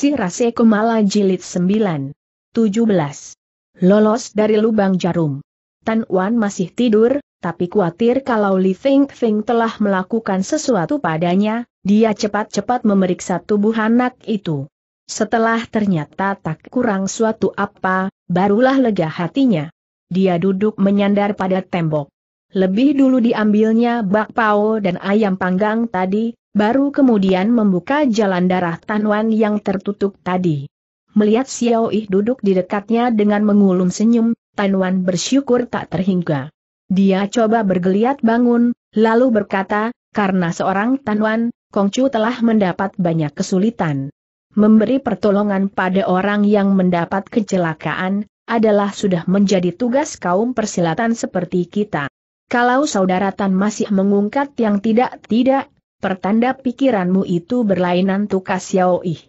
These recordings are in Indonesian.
Si Rase Kumala Jilid 9. 17. Lolos dari lubang jarum. Tan Wan masih tidur, tapi khawatir kalau Li Feng Feng telah melakukan sesuatu padanya, dia cepat-cepat memeriksa tubuh anak itu. Setelah ternyata tak kurang suatu apa, barulah lega hatinya. Dia duduk menyandar pada tembok. Lebih dulu diambilnya bakpao dan ayam panggang tadi, Baru kemudian membuka jalan darah Tanwan yang tertutup tadi. Melihat Xiao Yi duduk di dekatnya dengan mengulum senyum, Tanwan bersyukur tak terhingga. Dia coba bergeliat bangun, lalu berkata, karena seorang Tanwan, Kongcu telah mendapat banyak kesulitan. Memberi pertolongan pada orang yang mendapat kecelakaan, adalah sudah menjadi tugas kaum persilatan seperti kita. Kalau saudara Tan masih mengungkat yang tidak-tidak, pertanda pikiranmu itu berlainan tukas yaoi.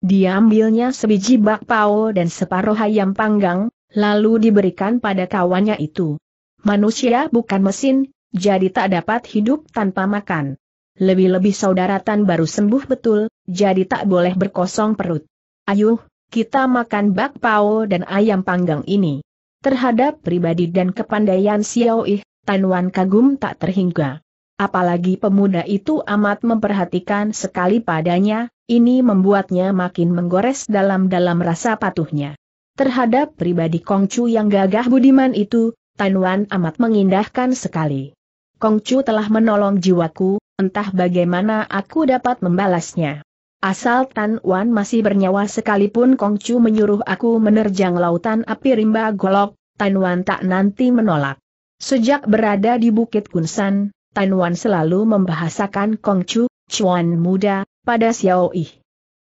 Diambilnya sebiji bakpao dan separuh ayam panggang, lalu diberikan pada kawannya itu. Manusia bukan mesin, jadi tak dapat hidup tanpa makan. Lebih-lebih saudara Tan baru sembuh betul, jadi tak boleh berkosong perut. Ayuh, kita makan bakpao dan ayam panggang ini. Terhadap pribadi dan kepandaian Xiao Yi, Tan Wan kagum tak terhingga. Apalagi pemuda itu amat memperhatikan sekali padanya, ini membuatnya makin menggores dalam-dalam rasa patuhnya. Terhadap pribadi Kongcu yang gagah budiman itu, Tan Wan amat mengindahkan sekali. Kongcu telah menolong jiwaku, entah bagaimana aku dapat membalasnya. Asal Tan Wan masih bernyawa sekalipun Kongcu menyuruh aku menerjang lautan api rimba golok, Tan Wan tak nanti menolak. Sejak berada di Bukit Kunsan, Tan Wan selalu membahasakan Kong Chu, Chuan muda, pada Xiao Yi.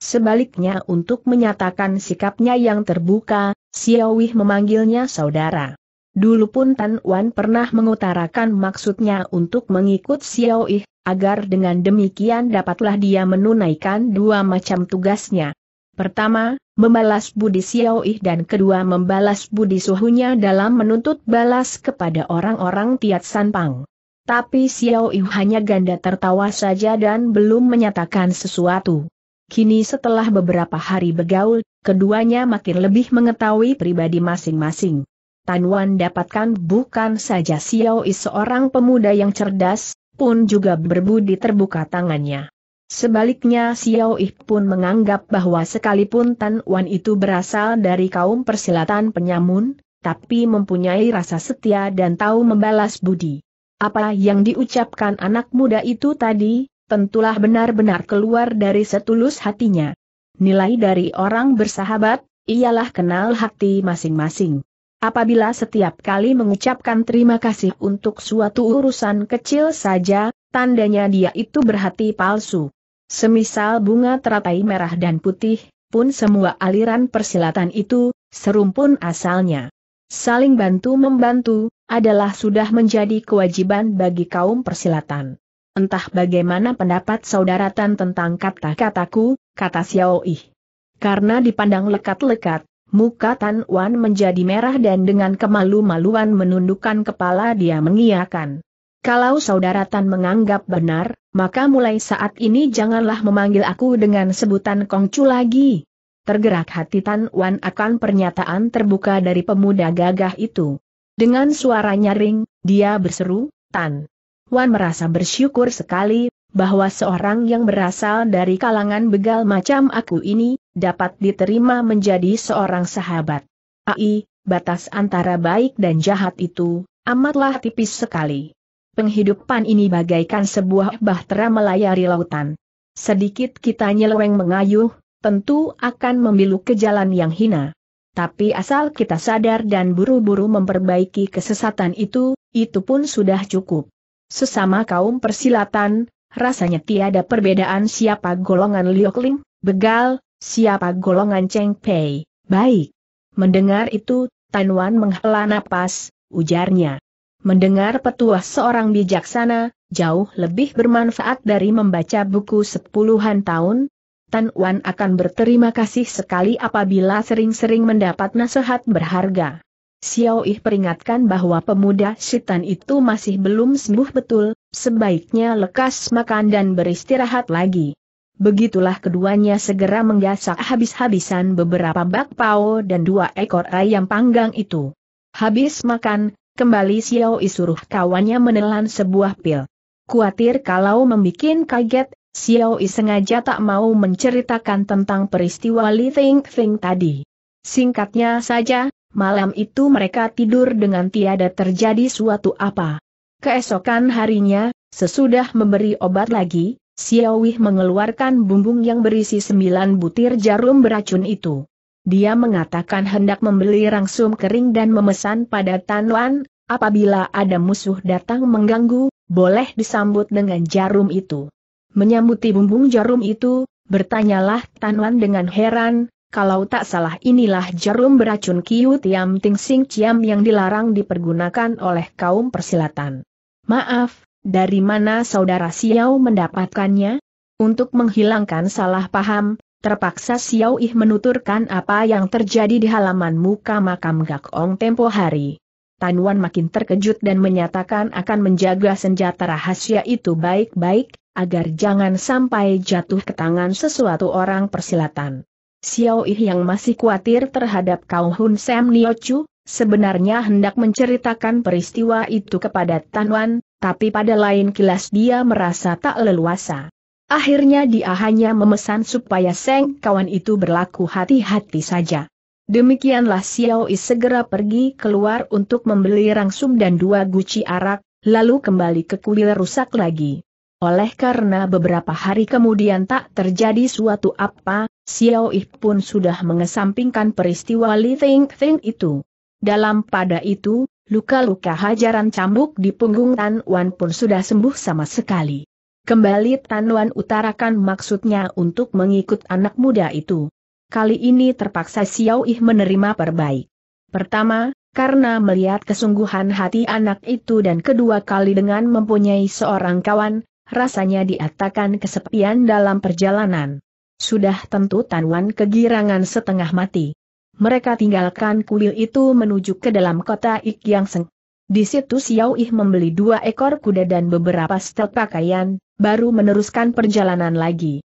Sebaliknya untuk menyatakan sikapnya yang terbuka, Xiao Yi memanggilnya saudara. Dulu pun Tan Wan pernah mengutarakan maksudnya untuk mengikut Xiao Yi, agar dengan demikian dapatlah dia menunaikan dua macam tugasnya. Pertama, membalas budi Xiao Yi dan kedua membalas budi suhunya dalam menuntut balas kepada orang-orang Tiat Sanpang. Tapi Xiao Yu hanya ganda tertawa saja dan belum menyatakan sesuatu. Kini setelah beberapa hari bergaul, keduanya makin lebih mengetahui pribadi masing-masing. Tan Wan dapatkan bukan saja Xiao Yu seorang pemuda yang cerdas, pun juga berbudi terbuka tangannya. Sebaliknya Xiao Yu pun menganggap bahwa sekalipun Tan Wan itu berasal dari kaum persilatan penyamun, tapi mempunyai rasa setia dan tahu membalas budi. Apa yang diucapkan anak muda itu tadi, tentulah benar-benar keluar dari setulus hatinya. Nilai dari orang bersahabat, ialah kenal hati masing-masing. Apabila setiap kali mengucapkan terima kasih untuk suatu urusan kecil saja, tandanya dia itu berhati palsu. Semisal bunga teratai merah dan putih, pun semua aliran persilatan itu, serumpun asalnya. Saling bantu-membantu, adalah sudah menjadi kewajiban bagi kaum persilatan. Entah bagaimana pendapat saudaratan tentang kata-kataku, kata Xiao Yi. Karena dipandang lekat-lekat, muka Tan Wan menjadi merah dan dengan kemalu-maluan menundukkan kepala dia mengiakan. Kalau saudara menganggap benar, maka mulai saat ini janganlah memanggil aku dengan sebutan Kongcu lagi. Tergerak hati Tan Wan akan pernyataan terbuka dari pemuda gagah itu. Dengan suara nyaring, dia berseru, Tan. Wan merasa bersyukur sekali, bahwa seorang yang berasal dari kalangan begal macam aku ini, dapat diterima menjadi seorang sahabat. AI, batas antara baik dan jahat itu, amatlah tipis sekali. Penghidupan ini bagaikan sebuah bahtera melayari lautan. Sedikit kita nyeleweng mengayuh, tentu akan memilu ke jalan yang hina tapi asal kita sadar dan buru-buru memperbaiki kesesatan itu, itu pun sudah cukup. Sesama kaum persilatan, rasanya tiada perbedaan siapa golongan Liokling, begal, siapa golongan Cheng Pei, baik. Mendengar itu, Tan Wan menghela napas, ujarnya. Mendengar petuah seorang bijaksana, jauh lebih bermanfaat dari membaca buku sepuluhan tahun, Tan Wan akan berterima kasih sekali apabila sering-sering mendapat nasihat berharga. Xiao Yi peringatkan bahwa pemuda Sitan itu masih belum sembuh betul, sebaiknya lekas makan dan beristirahat lagi. Begitulah keduanya segera menggasak habis-habisan beberapa bakpao dan dua ekor ayam panggang itu. Habis makan, kembali Xiao Yi suruh kawannya menelan sebuah pil. Kuatir kalau membuat kaget, Xiao Yi sengaja tak mau menceritakan tentang peristiwa Li Ting Ting tadi. Singkatnya saja, malam itu mereka tidur dengan tiada terjadi suatu apa. Keesokan harinya, sesudah memberi obat lagi, Xiao Yi mengeluarkan bumbung yang berisi sembilan butir jarum beracun itu. Dia mengatakan hendak membeli rangsum kering dan memesan pada Tan Wan. apabila ada musuh datang mengganggu, boleh disambut dengan jarum itu. Menyambuti bumbung jarum itu, bertanyalah Tanuan dengan heran, kalau tak salah inilah jarum beracun Kiu Tiam Ting Sing Ciam yang dilarang dipergunakan oleh kaum persilatan. Maaf, dari mana saudara Xiao mendapatkannya? Untuk menghilangkan salah paham, terpaksa Xiao Ih menuturkan apa yang terjadi di halaman muka makam Gak Ong tempo hari. Tanuan makin terkejut dan menyatakan akan menjaga senjata rahasia itu baik-baik, agar jangan sampai jatuh ke tangan sesuatu orang persilatan. Xiao Yi yang masih khawatir terhadap Kau Hun Sam Chu, sebenarnya hendak menceritakan peristiwa itu kepada Tan Wan, tapi pada lain kilas dia merasa tak leluasa. Akhirnya dia hanya memesan supaya Seng kawan itu berlaku hati-hati saja. Demikianlah Xiao Yi segera pergi keluar untuk membeli rangsum dan dua guci arak, lalu kembali ke kuil rusak lagi. Oleh karena beberapa hari kemudian tak terjadi suatu apa, Xiao Yi pun sudah mengesampingkan peristiwa Li Ting Ting itu. Dalam pada itu, luka-luka hajaran cambuk di punggung Tan Wan pun sudah sembuh sama sekali. Kembali Tan Wan utarakan maksudnya untuk mengikut anak muda itu. Kali ini terpaksa Xiao Yi menerima perbaik. Pertama, karena melihat kesungguhan hati anak itu dan kedua kali dengan mempunyai seorang kawan, rasanya diatakan kesepian dalam perjalanan. Sudah tentu Tanwan kegirangan setengah mati. Mereka tinggalkan kuil itu menuju ke dalam kota Ik Yang Seng. Di situ Xiao Ih membeli dua ekor kuda dan beberapa setel pakaian, baru meneruskan perjalanan lagi.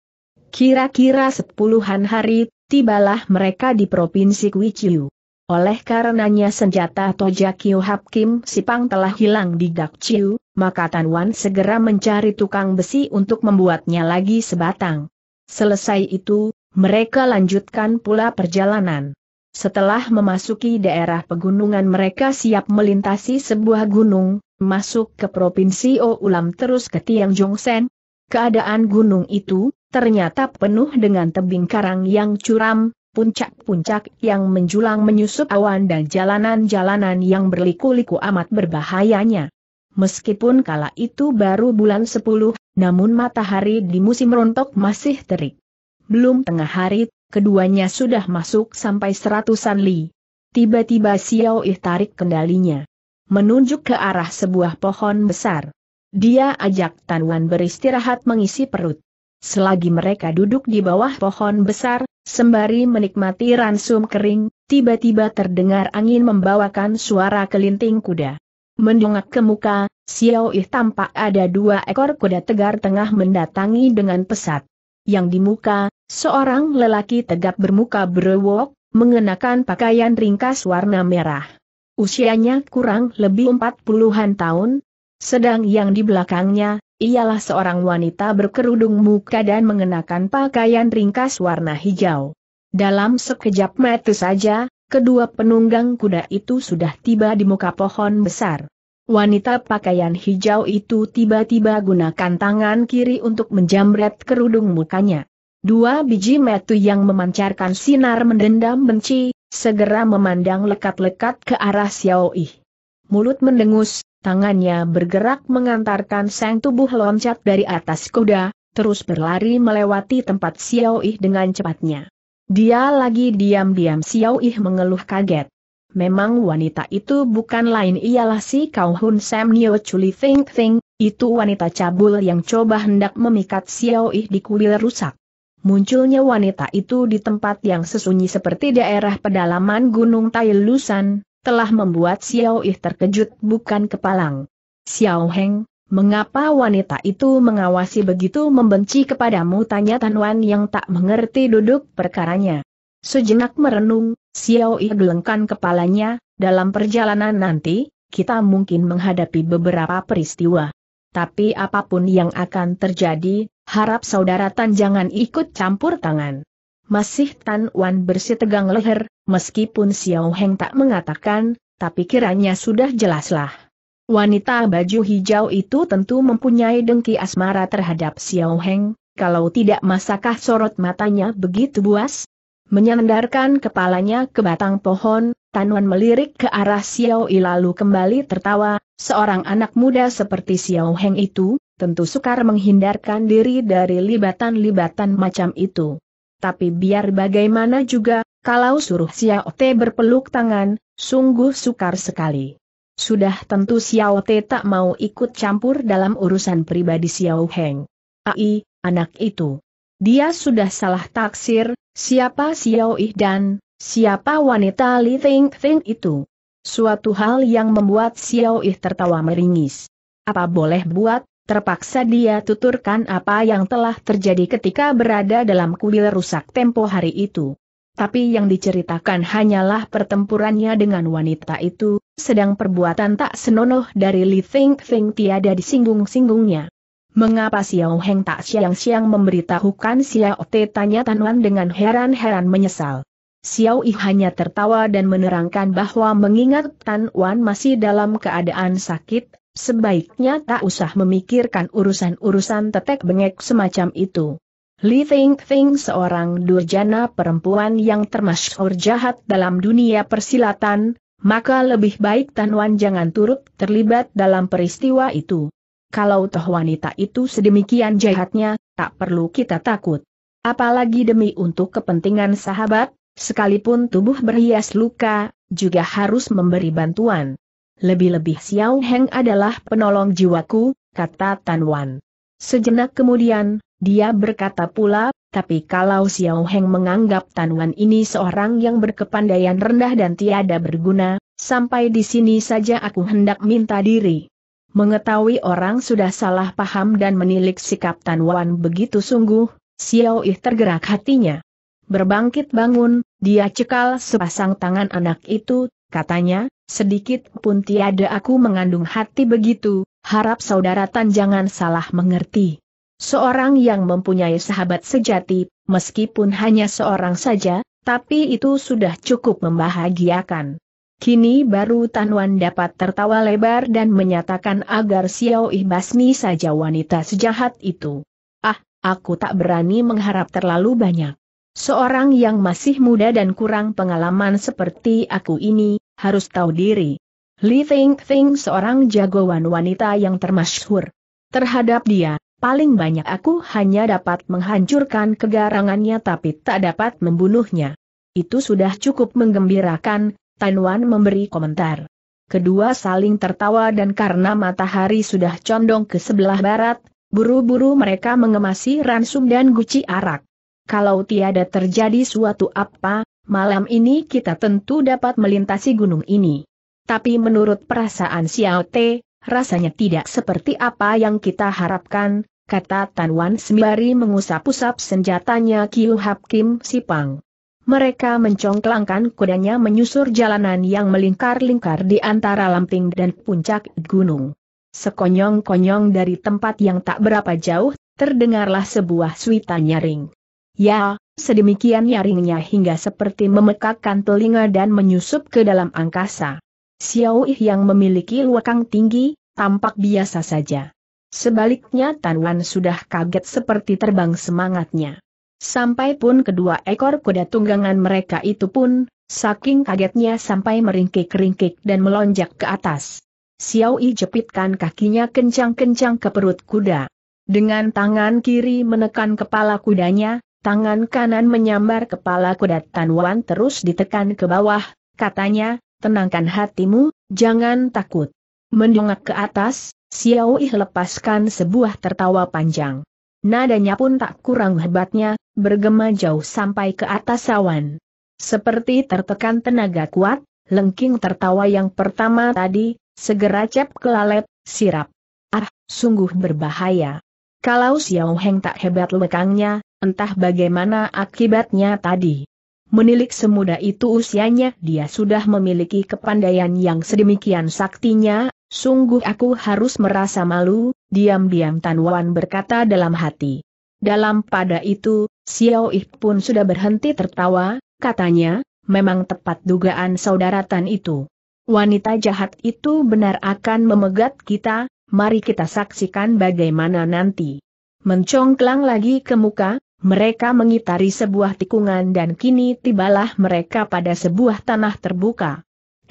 Kira-kira sepuluhan hari, tibalah mereka di Provinsi Kuichiu. Oleh karenanya senjata Toja Kyo Hap Kim Sipang telah hilang di Chiu, maka Tan Wan segera mencari tukang besi untuk membuatnya lagi sebatang. Selesai itu, mereka lanjutkan pula perjalanan. Setelah memasuki daerah pegunungan mereka siap melintasi sebuah gunung, masuk ke Provinsi Oulam terus ke Tiang Jongsen. Keadaan gunung itu, ternyata penuh dengan tebing karang yang curam, puncak-puncak yang menjulang menyusup awan dan jalanan-jalanan yang berliku-liku amat berbahayanya meskipun kala itu baru bulan 10, namun matahari di musim rontok masih terik. Belum tengah hari, keduanya sudah masuk sampai seratusan li. Tiba-tiba Xiao Yi tarik kendalinya. Menunjuk ke arah sebuah pohon besar. Dia ajak Tanwan beristirahat mengisi perut. Selagi mereka duduk di bawah pohon besar, sembari menikmati ransum kering, tiba-tiba terdengar angin membawakan suara kelinting kuda. Mendongak ke muka, Xiao Yi tampak ada dua ekor kuda tegar tengah mendatangi dengan pesat. Yang di muka, seorang lelaki tegap bermuka berwok, mengenakan pakaian ringkas warna merah. Usianya kurang lebih empat puluhan tahun, sedang yang di belakangnya, ialah seorang wanita berkerudung muka dan mengenakan pakaian ringkas warna hijau. Dalam sekejap mata saja, kedua penunggang kuda itu sudah tiba di muka pohon besar. Wanita pakaian hijau itu tiba-tiba gunakan tangan kiri untuk menjamret kerudung mukanya. Dua biji metu yang memancarkan sinar mendendam benci, segera memandang lekat-lekat ke arah Xiao Yi. Mulut mendengus, tangannya bergerak mengantarkan sang tubuh loncat dari atas kuda, terus berlari melewati tempat Xiao Yi dengan cepatnya. Dia lagi diam-diam Xiao Ih mengeluh kaget. Memang wanita itu bukan lain ialah si Kau Hun Sam Nio Chuli Think Think, itu wanita cabul yang coba hendak memikat Xiao Ih di kuil rusak. Munculnya wanita itu di tempat yang sesunyi seperti daerah pedalaman Gunung Tai Lusan, telah membuat Xiao Ih terkejut bukan kepalang. Xiao Heng, Mengapa wanita itu mengawasi begitu membenci kepadamu? Tanya Tanwan yang tak mengerti duduk perkaranya. Sejenak merenung, Xiao Yi gelengkan kepalanya, dalam perjalanan nanti, kita mungkin menghadapi beberapa peristiwa. Tapi apapun yang akan terjadi, harap saudara Tan jangan ikut campur tangan. Masih Tan Wan bersitegang leher, meskipun Xiao Heng tak mengatakan, tapi kiranya sudah jelaslah. Wanita baju hijau itu tentu mempunyai dengki asmara terhadap Xiao Heng, kalau tidak masakah sorot matanya begitu buas? Menyandarkan kepalanya ke batang pohon, Tan Tanwan melirik ke arah Xiao Yi lalu kembali tertawa, seorang anak muda seperti Xiao Heng itu, tentu sukar menghindarkan diri dari libatan-libatan macam itu. Tapi biar bagaimana juga, kalau suruh Xiao Te berpeluk tangan, sungguh sukar sekali. Sudah tentu Xiao Te tak mau ikut campur dalam urusan pribadi Xiao Heng. Ai, anak itu. Dia sudah salah taksir, siapa Xiao Ih dan siapa wanita Li Ting Ting itu. Suatu hal yang membuat Xiao Ih tertawa meringis. Apa boleh buat, terpaksa dia tuturkan apa yang telah terjadi ketika berada dalam kuil rusak tempo hari itu. Tapi yang diceritakan hanyalah pertempurannya dengan wanita itu, sedang perbuatan tak senonoh dari Li Feng Feng tiada disinggung-singgungnya. Mengapa Xiao Heng tak siang-siang memberitahukan Xiao Te tanya Tan Wan dengan heran-heran menyesal. Xiao Yi hanya tertawa dan menerangkan bahwa mengingat Tan Wan masih dalam keadaan sakit, sebaiknya tak usah memikirkan urusan-urusan tetek bengek semacam itu. Li Ting Ting seorang durjana perempuan yang termasyhur jahat dalam dunia persilatan, maka lebih baik Tan Wan jangan turut terlibat dalam peristiwa itu. Kalau toh wanita itu sedemikian jahatnya, tak perlu kita takut. Apalagi demi untuk kepentingan sahabat, sekalipun tubuh berhias luka, juga harus memberi bantuan. Lebih-lebih Xiao Heng adalah penolong jiwaku, kata Tan Wan. Sejenak kemudian, dia berkata pula, tapi kalau Xiao Heng menganggap Tan Wan ini seorang yang berkepandaian rendah dan tiada berguna, sampai di sini saja aku hendak minta diri. Mengetahui orang sudah salah paham dan menilik sikap Tan Wan begitu sungguh, Xiao Ih tergerak hatinya. Berbangkit bangun, dia cekal sepasang tangan anak itu, katanya, sedikit pun tiada aku mengandung hati begitu, harap saudara Tan jangan salah mengerti. Seorang yang mempunyai sahabat sejati, meskipun hanya seorang saja, tapi itu sudah cukup membahagiakan. Kini baru Tan Wan dapat tertawa lebar dan menyatakan agar Xiao Yi basmi saja wanita sejahat itu. Ah, aku tak berani mengharap terlalu banyak. Seorang yang masih muda dan kurang pengalaman seperti aku ini, harus tahu diri. Li Ting Ting seorang jagoan wanita yang termasyhur. Terhadap dia, Paling banyak aku hanya dapat menghancurkan kegarangannya tapi tak dapat membunuhnya. Itu sudah cukup menggembirakan, Wan memberi komentar. Kedua saling tertawa dan karena matahari sudah condong ke sebelah barat, buru-buru mereka mengemasi ransum dan guci arak. Kalau tiada terjadi suatu apa, malam ini kita tentu dapat melintasi gunung ini. Tapi menurut perasaan Xiao Te, rasanya tidak seperti apa yang kita harapkan, kata Tan Wan sembari mengusap-usap senjatanya Kiu Hap Kim Sipang. Mereka mencongklangkan kudanya menyusur jalanan yang melingkar-lingkar di antara lamping dan puncak gunung. Sekonyong-konyong dari tempat yang tak berapa jauh, terdengarlah sebuah suita nyaring. Ya, sedemikian nyaringnya hingga seperti memekakkan telinga dan menyusup ke dalam angkasa. Xiao Yi yang memiliki luakang tinggi, tampak biasa saja. Sebaliknya Tan Wan sudah kaget seperti terbang semangatnya. Sampai pun kedua ekor kuda tunggangan mereka itu pun, saking kagetnya sampai meringkik-ringkik dan melonjak ke atas. Xiao Yi jepitkan kakinya kencang-kencang ke perut kuda. Dengan tangan kiri menekan kepala kudanya, tangan kanan menyambar kepala kuda Tan Wan terus ditekan ke bawah, katanya, tenangkan hatimu, jangan takut. Mendongak ke atas, Xiao Yi lepaskan sebuah tertawa panjang. Nadanya pun tak kurang hebatnya, bergema jauh sampai ke atas awan. Seperti tertekan tenaga kuat, lengking tertawa yang pertama tadi, segera cap kelalet, sirap. Ah, sungguh berbahaya. Kalau Xiao Heng tak hebat lekangnya, entah bagaimana akibatnya tadi. Menilik semudah itu usianya dia sudah memiliki kepandaian yang sedemikian saktinya, Sungguh aku harus merasa malu, diam-diam Tan Wan berkata dalam hati. Dalam pada itu, Xiao Ih pun sudah berhenti tertawa, katanya, memang tepat dugaan saudara Tan itu. Wanita jahat itu benar akan memegat kita, mari kita saksikan bagaimana nanti. Mencongklang lagi ke muka, mereka mengitari sebuah tikungan dan kini tibalah mereka pada sebuah tanah terbuka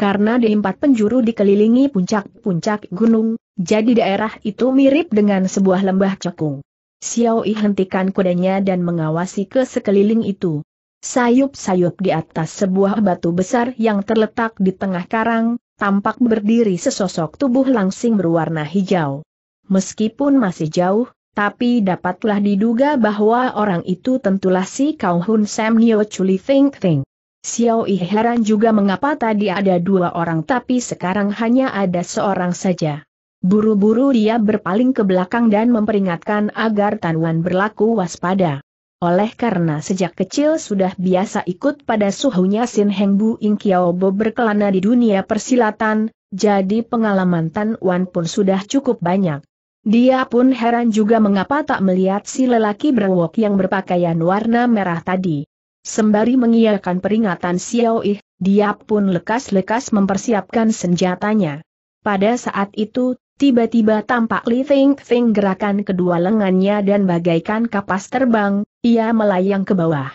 karena di empat penjuru dikelilingi puncak-puncak gunung, jadi daerah itu mirip dengan sebuah lembah cekung. Xiao Yi hentikan kudanya dan mengawasi ke sekeliling itu. Sayup-sayup di atas sebuah batu besar yang terletak di tengah karang, tampak berdiri sesosok tubuh langsing berwarna hijau. Meskipun masih jauh, tapi dapatlah diduga bahwa orang itu tentulah si Kau Hun Sam Nio Chuli Think Think. Xiao Yi heran juga mengapa tadi ada dua orang tapi sekarang hanya ada seorang saja. Buru-buru dia berpaling ke belakang dan memperingatkan agar Tan Wan berlaku waspada. Oleh karena sejak kecil sudah biasa ikut pada suhunya Sin Heng Bu Ing Kiao Bo berkelana di dunia persilatan, jadi pengalaman Tan Wan pun sudah cukup banyak. Dia pun heran juga mengapa tak melihat si lelaki berwok yang berpakaian warna merah tadi. Sembari mengiyakan peringatan Xiao Yi, dia pun lekas-lekas mempersiapkan senjatanya. Pada saat itu, tiba-tiba tampak Li Ting Feng gerakan kedua lengannya dan bagaikan kapas terbang, ia melayang ke bawah.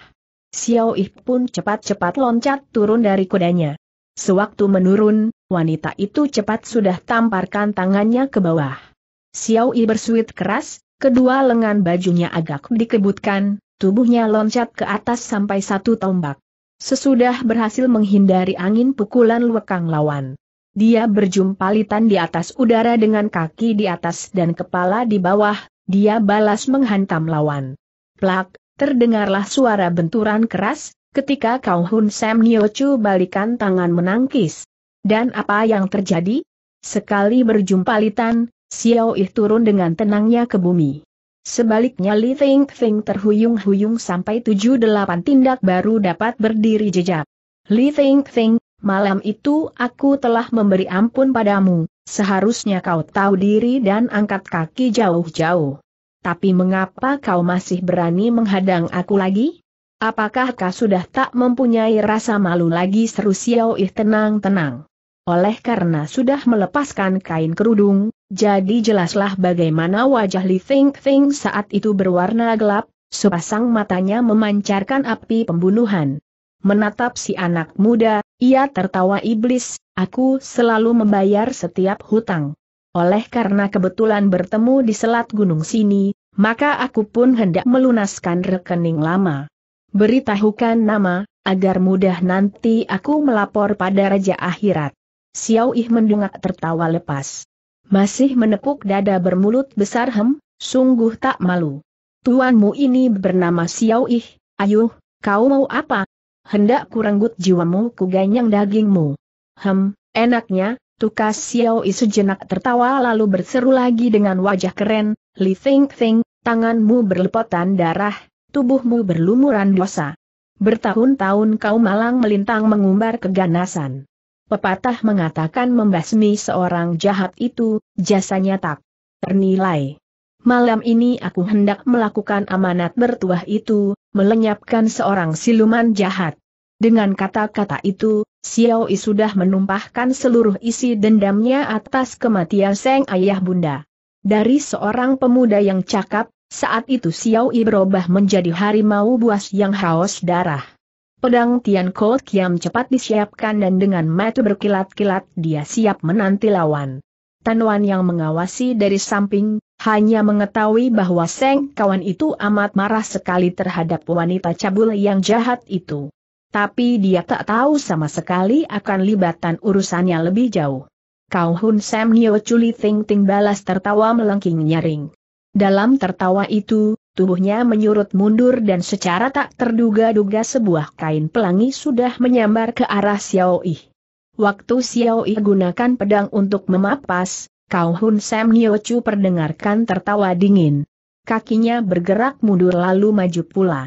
Xiao Yi pun cepat-cepat loncat turun dari kudanya. Sewaktu menurun, wanita itu cepat sudah tamparkan tangannya ke bawah. Xiao Yi bersuit keras, Kedua lengan bajunya agak dikebutkan, tubuhnya loncat ke atas sampai satu tombak. Sesudah berhasil menghindari angin pukulan lekang lawan. Dia berjumpalitan di atas udara dengan kaki di atas dan kepala di bawah, dia balas menghantam lawan. Plak, terdengarlah suara benturan keras, ketika Kau Hun Sam Niochu balikan tangan menangkis. Dan apa yang terjadi? Sekali berjumpalitan, Xiao Yi turun dengan tenangnya ke bumi. Sebaliknya Li Ting Feng terhuyung-huyung sampai tujuh delapan tindak baru dapat berdiri jejak. Li Ting Feng, malam itu aku telah memberi ampun padamu, seharusnya kau tahu diri dan angkat kaki jauh-jauh. Tapi mengapa kau masih berani menghadang aku lagi? Apakah kau sudah tak mempunyai rasa malu lagi seru Xiao Yi tenang-tenang? Oleh karena sudah melepaskan kain kerudung, jadi jelaslah bagaimana wajah Li Ting Ting saat itu berwarna gelap, sepasang matanya memancarkan api pembunuhan. Menatap si anak muda, ia tertawa iblis, aku selalu membayar setiap hutang. Oleh karena kebetulan bertemu di selat gunung sini, maka aku pun hendak melunaskan rekening lama. Beritahukan nama, agar mudah nanti aku melapor pada Raja Akhirat. Xiao Yi mendengak tertawa lepas. Masih menepuk dada bermulut besar hem, sungguh tak malu. Tuanmu ini bernama Xiao Ih, ayuh, kau mau apa? Hendak kuranggut jiwamu kuganyang dagingmu. Hem, enaknya, tukas Xiao Ih sejenak tertawa lalu berseru lagi dengan wajah keren, Li Feng Feng, tanganmu berlepotan darah, tubuhmu berlumuran dosa. Bertahun-tahun kau malang melintang mengumbar keganasan. Pepatah mengatakan membasmi seorang jahat itu, jasanya tak ternilai. Malam ini aku hendak melakukan amanat bertuah itu, melenyapkan seorang siluman jahat. Dengan kata-kata itu, Xiao Yi sudah menumpahkan seluruh isi dendamnya atas kematian Seng Ayah Bunda. Dari seorang pemuda yang cakap, saat itu Xiao Yi berubah menjadi harimau buas yang haus darah. Pedang Tian Ko Kiam cepat disiapkan dan dengan mata berkilat-kilat dia siap menanti lawan. Tan Wan yang mengawasi dari samping, hanya mengetahui bahwa Seng kawan itu amat marah sekali terhadap wanita cabul yang jahat itu. Tapi dia tak tahu sama sekali akan libatan urusannya lebih jauh. Kau Hun Sam Nio Chuli Ting Ting balas tertawa melengking nyaring. Dalam tertawa itu, Tubuhnya menyurut mundur dan secara tak terduga-duga sebuah kain pelangi sudah menyambar ke arah Xiao Yi. Waktu Xiao Yi gunakan pedang untuk memapas, Kau Hun Sam Chu perdengarkan tertawa dingin. Kakinya bergerak mundur lalu maju pula.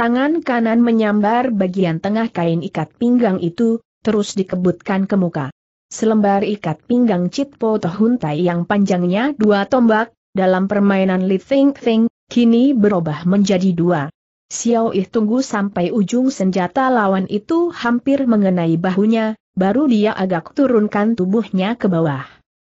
Tangan kanan menyambar bagian tengah kain ikat pinggang itu, terus dikebutkan ke muka. Selembar ikat pinggang Citpo Tohuntai yang panjangnya dua tombak, dalam permainan Li ting. Thing, kini berubah menjadi dua. Xiao Yi tunggu sampai ujung senjata lawan itu hampir mengenai bahunya, baru dia agak turunkan tubuhnya ke bawah.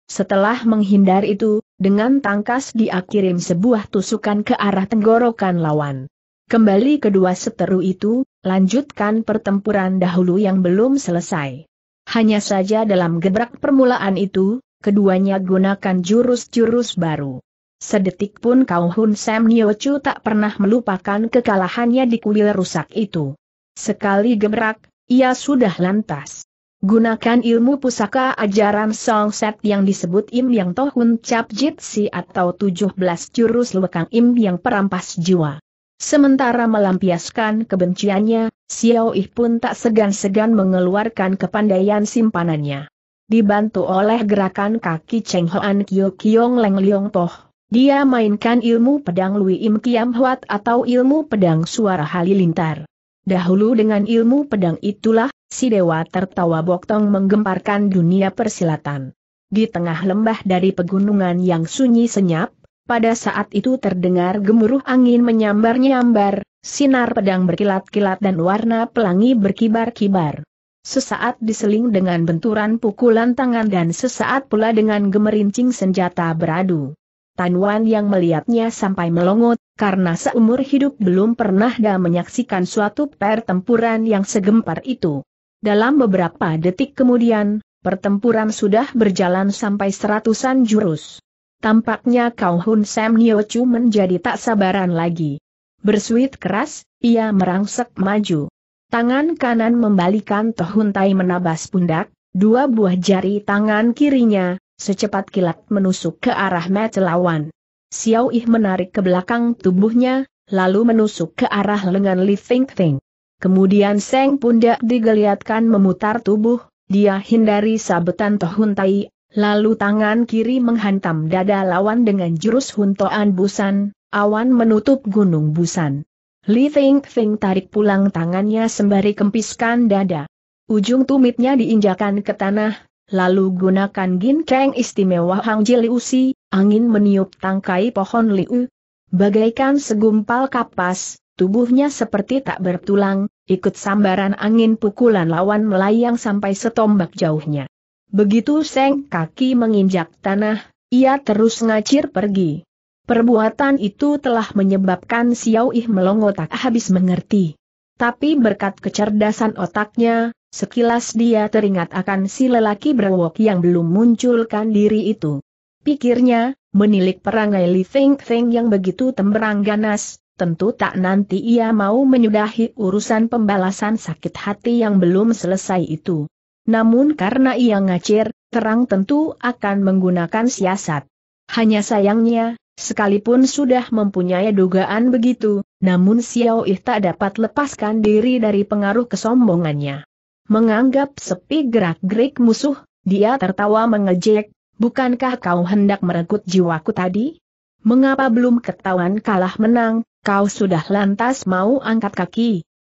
Setelah menghindar itu, dengan tangkas dia kirim sebuah tusukan ke arah tenggorokan lawan. Kembali kedua seteru itu, lanjutkan pertempuran dahulu yang belum selesai. Hanya saja dalam gebrak permulaan itu, keduanya gunakan jurus-jurus baru. Sedetik pun Kau Hun Sam Nio Chu tak pernah melupakan kekalahannya di kuil rusak itu. Sekali gemerak, ia sudah lantas. Gunakan ilmu pusaka ajaran Song Set yang disebut Im Yang Tohun Cap Jit Si atau 17 jurus lekang Im Yang perampas jiwa. Sementara melampiaskan kebenciannya, Xiao Yi pun tak segan-segan mengeluarkan kepandaian simpanannya. Dibantu oleh gerakan kaki Cheng Hoan Kyo Kiong Leng Liong Toh, dia mainkan ilmu pedang Lui Im Kiam Huat atau ilmu pedang suara halilintar. Dahulu dengan ilmu pedang itulah, si dewa tertawa boktong menggemparkan dunia persilatan. Di tengah lembah dari pegunungan yang sunyi senyap, pada saat itu terdengar gemuruh angin menyambar-nyambar, sinar pedang berkilat-kilat dan warna pelangi berkibar-kibar sesaat diseling dengan benturan pukulan tangan dan sesaat pula dengan gemerincing senjata beradu. Tan Wan yang melihatnya sampai melongot, karena seumur hidup belum pernah dia menyaksikan suatu pertempuran yang segempar itu. Dalam beberapa detik kemudian, pertempuran sudah berjalan sampai seratusan jurus. Tampaknya Kau Hun Sam Nyo Chu menjadi tak sabaran lagi. Bersuit keras, ia merangsek maju. Tangan kanan membalikan Tohun Tai menabas pundak, dua buah jari tangan kirinya, secepat kilat menusuk ke arah mata lawan. Xiao Yi menarik ke belakang tubuhnya, lalu menusuk ke arah lengan Li Feng Feng. Kemudian Seng Pundak digeliatkan memutar tubuh, dia hindari sabetan Toh Tai, lalu tangan kiri menghantam dada lawan dengan jurus Huntoan Busan, awan menutup gunung Busan. Li Feng Feng tarik pulang tangannya sembari kempiskan dada. Ujung tumitnya diinjakan ke tanah, Lalu gunakan ginkeng istimewa Hang Jiliusi, angin meniup tangkai pohon liu. Bagaikan segumpal kapas, tubuhnya seperti tak bertulang, ikut sambaran angin pukulan lawan melayang sampai setombak jauhnya. Begitu seng kaki menginjak tanah, ia terus ngacir pergi. Perbuatan itu telah menyebabkan Xiao Yi melongo tak habis mengerti. Tapi berkat kecerdasan otaknya, Sekilas dia teringat akan si lelaki berwok yang belum munculkan diri itu. Pikirnya, menilik perangai Li Feng Feng yang begitu temberang ganas, tentu tak nanti ia mau menyudahi urusan pembalasan sakit hati yang belum selesai itu. Namun karena ia ngacir, terang tentu akan menggunakan siasat. Hanya sayangnya, Sekalipun sudah mempunyai dugaan begitu, namun Xiao Ih tak dapat lepaskan diri dari pengaruh kesombongannya menganggap sepi gerak-gerik musuh, dia tertawa mengejek, bukankah kau hendak meregut jiwaku tadi? Mengapa belum ketahuan kalah menang, kau sudah lantas mau angkat kaki?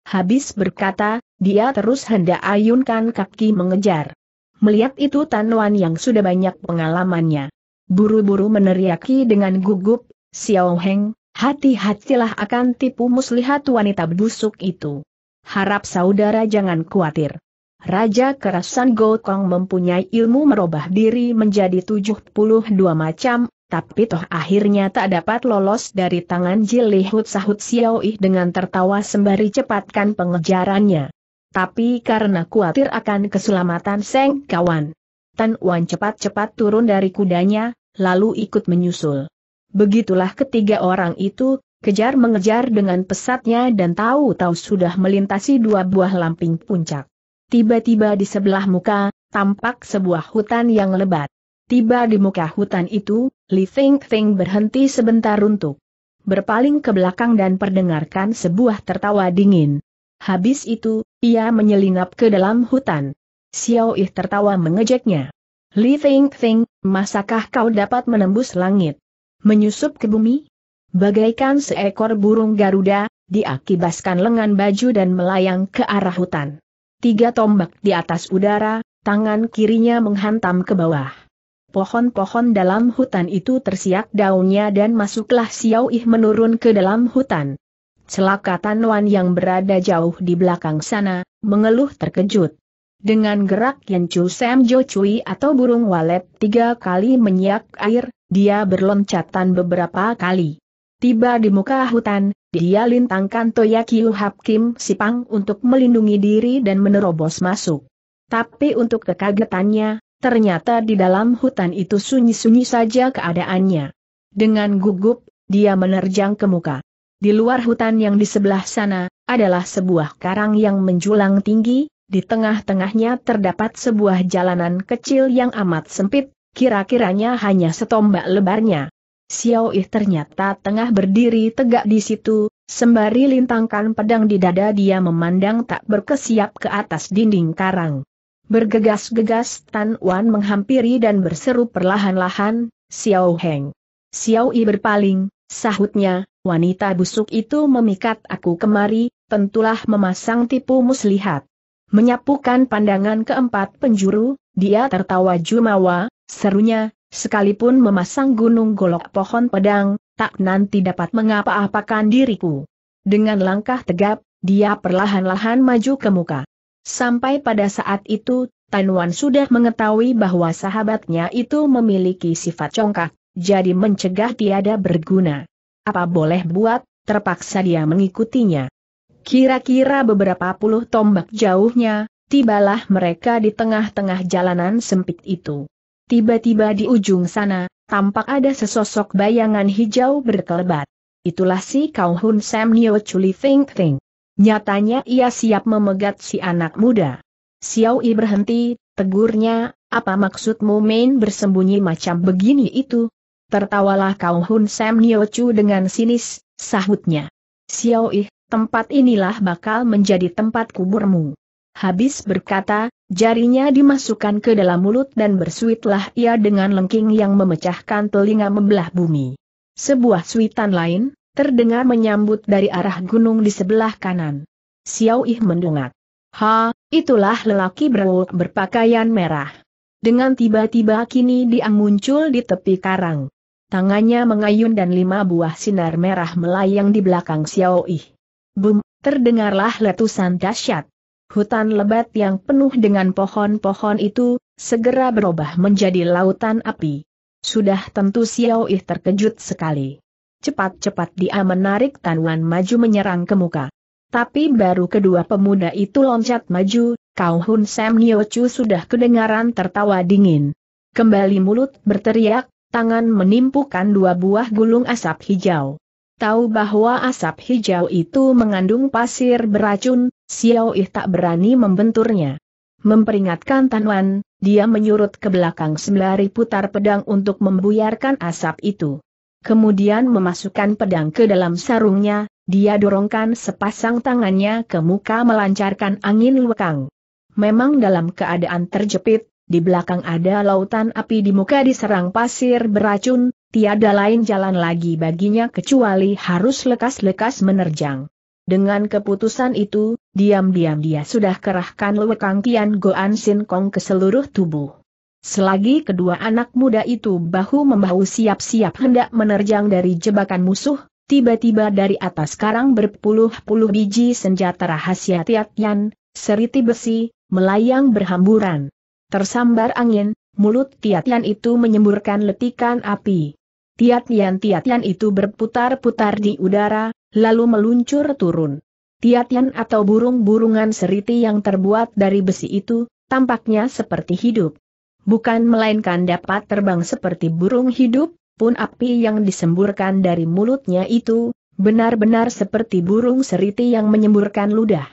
Habis berkata, dia terus hendak ayunkan kaki mengejar. Melihat itu Tanwan yang sudah banyak pengalamannya. Buru-buru meneriaki dengan gugup, Xiao Heng, hati-hatilah akan tipu muslihat wanita busuk itu. Harap saudara jangan khawatir. Raja Kerasan Gokong mempunyai ilmu merubah diri menjadi 72 macam, tapi toh akhirnya tak dapat lolos dari tangan Jilihut Sahut Xiaoih dengan tertawa sembari cepatkan pengejarannya. Tapi karena khawatir akan keselamatan Seng Kawan, Tan Wan cepat-cepat turun dari kudanya, lalu ikut menyusul. Begitulah ketiga orang itu, kejar-mengejar dengan pesatnya dan tahu-tahu sudah melintasi dua buah lamping puncak. Tiba-tiba di sebelah muka, tampak sebuah hutan yang lebat. Tiba di muka hutan itu, Li Feng Feng berhenti sebentar untuk berpaling ke belakang dan perdengarkan sebuah tertawa dingin. Habis itu, ia menyelinap ke dalam hutan. Xiao Yi tertawa mengejeknya. Li Feng Feng, masakah kau dapat menembus langit? Menyusup ke bumi? Bagaikan seekor burung Garuda, diakibaskan lengan baju dan melayang ke arah hutan. Tiga tombak di atas udara, tangan kirinya menghantam ke bawah. Pohon-pohon dalam hutan itu tersiak daunnya dan masuklah Xiao Yi menurun ke dalam hutan. Celaka Tan Wan yang berada jauh di belakang sana, mengeluh terkejut. Dengan gerak yang Chu Sam Jo Cui atau burung walet tiga kali menyiak air, dia berloncatan beberapa kali. Tiba di muka hutan, dia lintangkan Toyakiu Hapkim Sipang untuk melindungi diri dan menerobos masuk. Tapi untuk kekagetannya, ternyata di dalam hutan itu sunyi-sunyi saja keadaannya. Dengan gugup, dia menerjang ke muka. Di luar hutan yang di sebelah sana, adalah sebuah karang yang menjulang tinggi, di tengah-tengahnya terdapat sebuah jalanan kecil yang amat sempit, kira-kiranya hanya setombak lebarnya. Xiao Yi ternyata tengah berdiri tegak di situ, sembari lintangkan pedang di dada dia memandang tak berkesiap ke atas dinding karang. Bergegas-gegas Tan Wan menghampiri dan berseru perlahan-lahan, Xiao Heng. Xiao Yi berpaling, sahutnya, wanita busuk itu memikat aku kemari, tentulah memasang tipu muslihat. Menyapukan pandangan keempat penjuru, dia tertawa jumawa, serunya, Sekalipun memasang gunung golok pohon pedang, tak nanti dapat mengapa-apakan diriku. Dengan langkah tegap, dia perlahan-lahan maju ke muka. Sampai pada saat itu, Wan sudah mengetahui bahwa sahabatnya itu memiliki sifat congkak, jadi mencegah tiada berguna. Apa boleh buat, terpaksa dia mengikutinya. Kira-kira beberapa puluh tombak jauhnya, tibalah mereka di tengah-tengah jalanan sempit itu. Tiba-tiba di ujung sana, tampak ada sesosok bayangan hijau berkelebat. Itulah si Kau Hun Sam Nio Chuli Feng Feng. Nyatanya ia siap memegat si anak muda. Xiao Yi berhenti, tegurnya, apa maksudmu main bersembunyi macam begini itu? Tertawalah Kau Hun Sam Nio Chu dengan sinis, sahutnya. Xiao Yi, tempat inilah bakal menjadi tempat kuburmu. Habis berkata, Jarinya dimasukkan ke dalam mulut dan bersuitlah ia dengan lengking yang memecahkan telinga membelah bumi. Sebuah suitan lain, terdengar menyambut dari arah gunung di sebelah kanan. Xiao Yi mendungat. Ha, itulah lelaki berwuk berpakaian merah. Dengan tiba-tiba kini dia muncul di tepi karang. Tangannya mengayun dan lima buah sinar merah melayang di belakang Xiao Yi. Bum, terdengarlah letusan dahsyat. Hutan lebat yang penuh dengan pohon-pohon itu, segera berubah menjadi lautan api. Sudah tentu Xiao Yi terkejut sekali. Cepat-cepat dia menarik Tanwan maju menyerang ke muka. Tapi baru kedua pemuda itu loncat maju, Kau Hun Sam Chu sudah kedengaran tertawa dingin. Kembali mulut berteriak, tangan menimpukan dua buah gulung asap hijau tahu bahwa asap hijau itu mengandung pasir beracun, Xiao Yi tak berani membenturnya. Memperingatkan Tan Wan, dia menyurut ke belakang sembari putar pedang untuk membuyarkan asap itu. Kemudian memasukkan pedang ke dalam sarungnya, dia dorongkan sepasang tangannya ke muka melancarkan angin lekang. Memang dalam keadaan terjepit, di belakang ada lautan api di muka diserang pasir beracun, tiada lain jalan lagi baginya kecuali harus lekas-lekas menerjang. Dengan keputusan itu, diam-diam dia sudah kerahkan lewekang Tian Goan Sin Kong ke seluruh tubuh. Selagi kedua anak muda itu bahu-membahu siap-siap hendak menerjang dari jebakan musuh, tiba-tiba dari atas karang berpuluh-puluh biji senjata rahasia Tiat Yan, seriti besi, melayang berhamburan. Tersambar angin, mulut Tiatian itu menyemburkan letikan api. Tiatian-tiatian itu berputar-putar di udara, lalu meluncur turun. Tiatian atau burung-burungan seriti yang terbuat dari besi itu, tampaknya seperti hidup. Bukan melainkan dapat terbang seperti burung hidup, pun api yang disemburkan dari mulutnya itu, benar-benar seperti burung seriti yang menyemburkan ludah.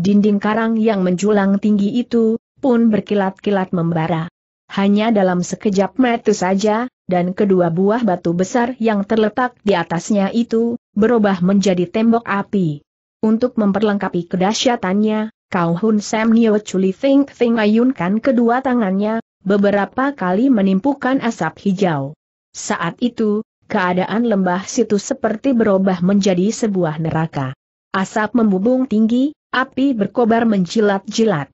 Dinding karang yang menjulang tinggi itu, pun berkilat-kilat membara. Hanya dalam sekejap mata saja, dan kedua buah batu besar yang terletak di atasnya itu, berubah menjadi tembok api. Untuk memperlengkapi kedahsyatannya, Kau Hun Sam Nio Chuli ayunkan kedua tangannya, beberapa kali menimpukan asap hijau. Saat itu, keadaan lembah situ seperti berubah menjadi sebuah neraka. Asap membubung tinggi, api berkobar menjilat-jilat.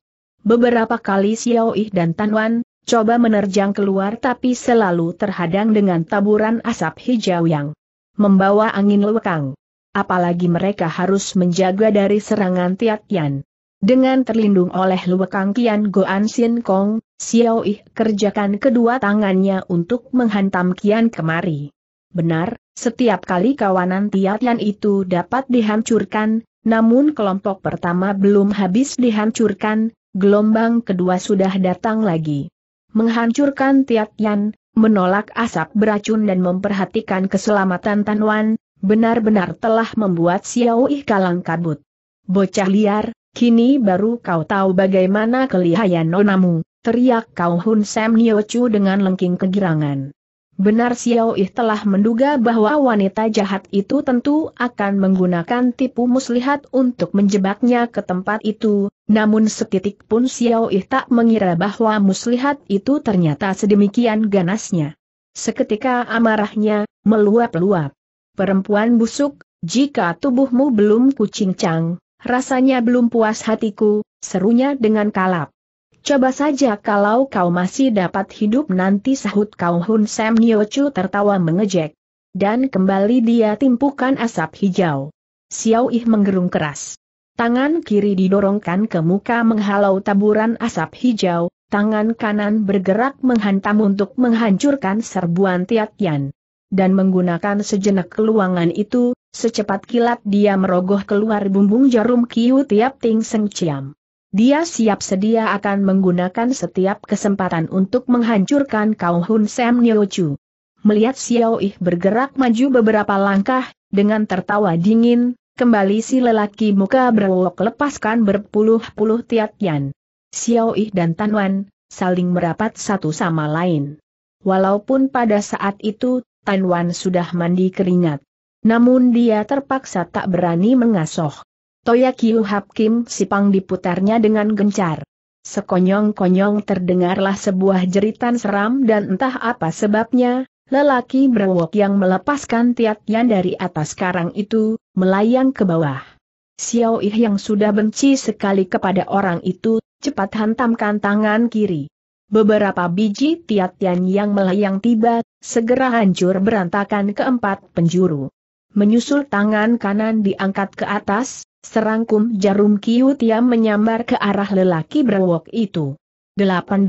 Beberapa kali Xiao Yi dan Tan Wan coba menerjang keluar tapi selalu terhadang dengan taburan asap hijau yang membawa angin lekang. Apalagi mereka harus menjaga dari serangan Tiat Yan. Dengan terlindung oleh luwekang Kian Goan Sin Kong, Xiao Yi kerjakan kedua tangannya untuk menghantam Kian kemari. Benar, setiap kali kawanan Tian itu dapat dihancurkan, namun kelompok pertama belum habis dihancurkan, gelombang kedua sudah datang lagi. Menghancurkan Tiatian, menolak asap beracun dan memperhatikan keselamatan Wan, benar-benar telah membuat Xiao Yi kalang kabut. Bocah liar, kini baru kau tahu bagaimana kelihayan nonamu, teriak kau Hun Sam Niochu dengan lengking kegirangan. Benar Xiao Yi telah menduga bahwa wanita jahat itu tentu akan menggunakan tipu muslihat untuk menjebaknya ke tempat itu, namun setitik pun Xiao Yi tak mengira bahwa muslihat itu ternyata sedemikian ganasnya. Seketika amarahnya, meluap-luap. Perempuan busuk, jika tubuhmu belum kucing cang, rasanya belum puas hatiku, serunya dengan kalap. Coba saja kalau kau masih dapat hidup nanti sahut kau Hun Sam Niochu tertawa mengejek. Dan kembali dia timpukan asap hijau. Xiao Ih menggerung keras. Tangan kiri didorongkan ke muka menghalau taburan asap hijau, tangan kanan bergerak menghantam untuk menghancurkan serbuan Tiak Yan. Dan menggunakan sejenak keluangan itu, secepat kilat dia merogoh keluar bumbung jarum kiu tiap ting seng ciam. Dia siap sedia akan menggunakan setiap kesempatan untuk menghancurkan kaum Hun Sam Niochu. Melihat Xiao Ih bergerak maju beberapa langkah, dengan tertawa dingin, kembali si lelaki muka berwok lepaskan berpuluh-puluh tiatian. Xiao Ih dan Tan Wan, saling merapat satu sama lain. Walaupun pada saat itu, Tan Wan sudah mandi keringat. Namun dia terpaksa tak berani mengasuh. Hap Kim Sipang diputarnya dengan gencar. Sekonyong-konyong terdengarlah sebuah jeritan seram dan entah apa sebabnya, lelaki berwok yang melepaskan tiatian dari atas karang itu, melayang ke bawah. Xiao Ih yang sudah benci sekali kepada orang itu, cepat hantamkan tangan kiri. Beberapa biji tiatian yang melayang tiba, segera hancur berantakan keempat penjuru. Menyusul tangan kanan diangkat ke atas, Serangkum jarum Kiu Tiam menyambar ke arah lelaki berwok itu. 18.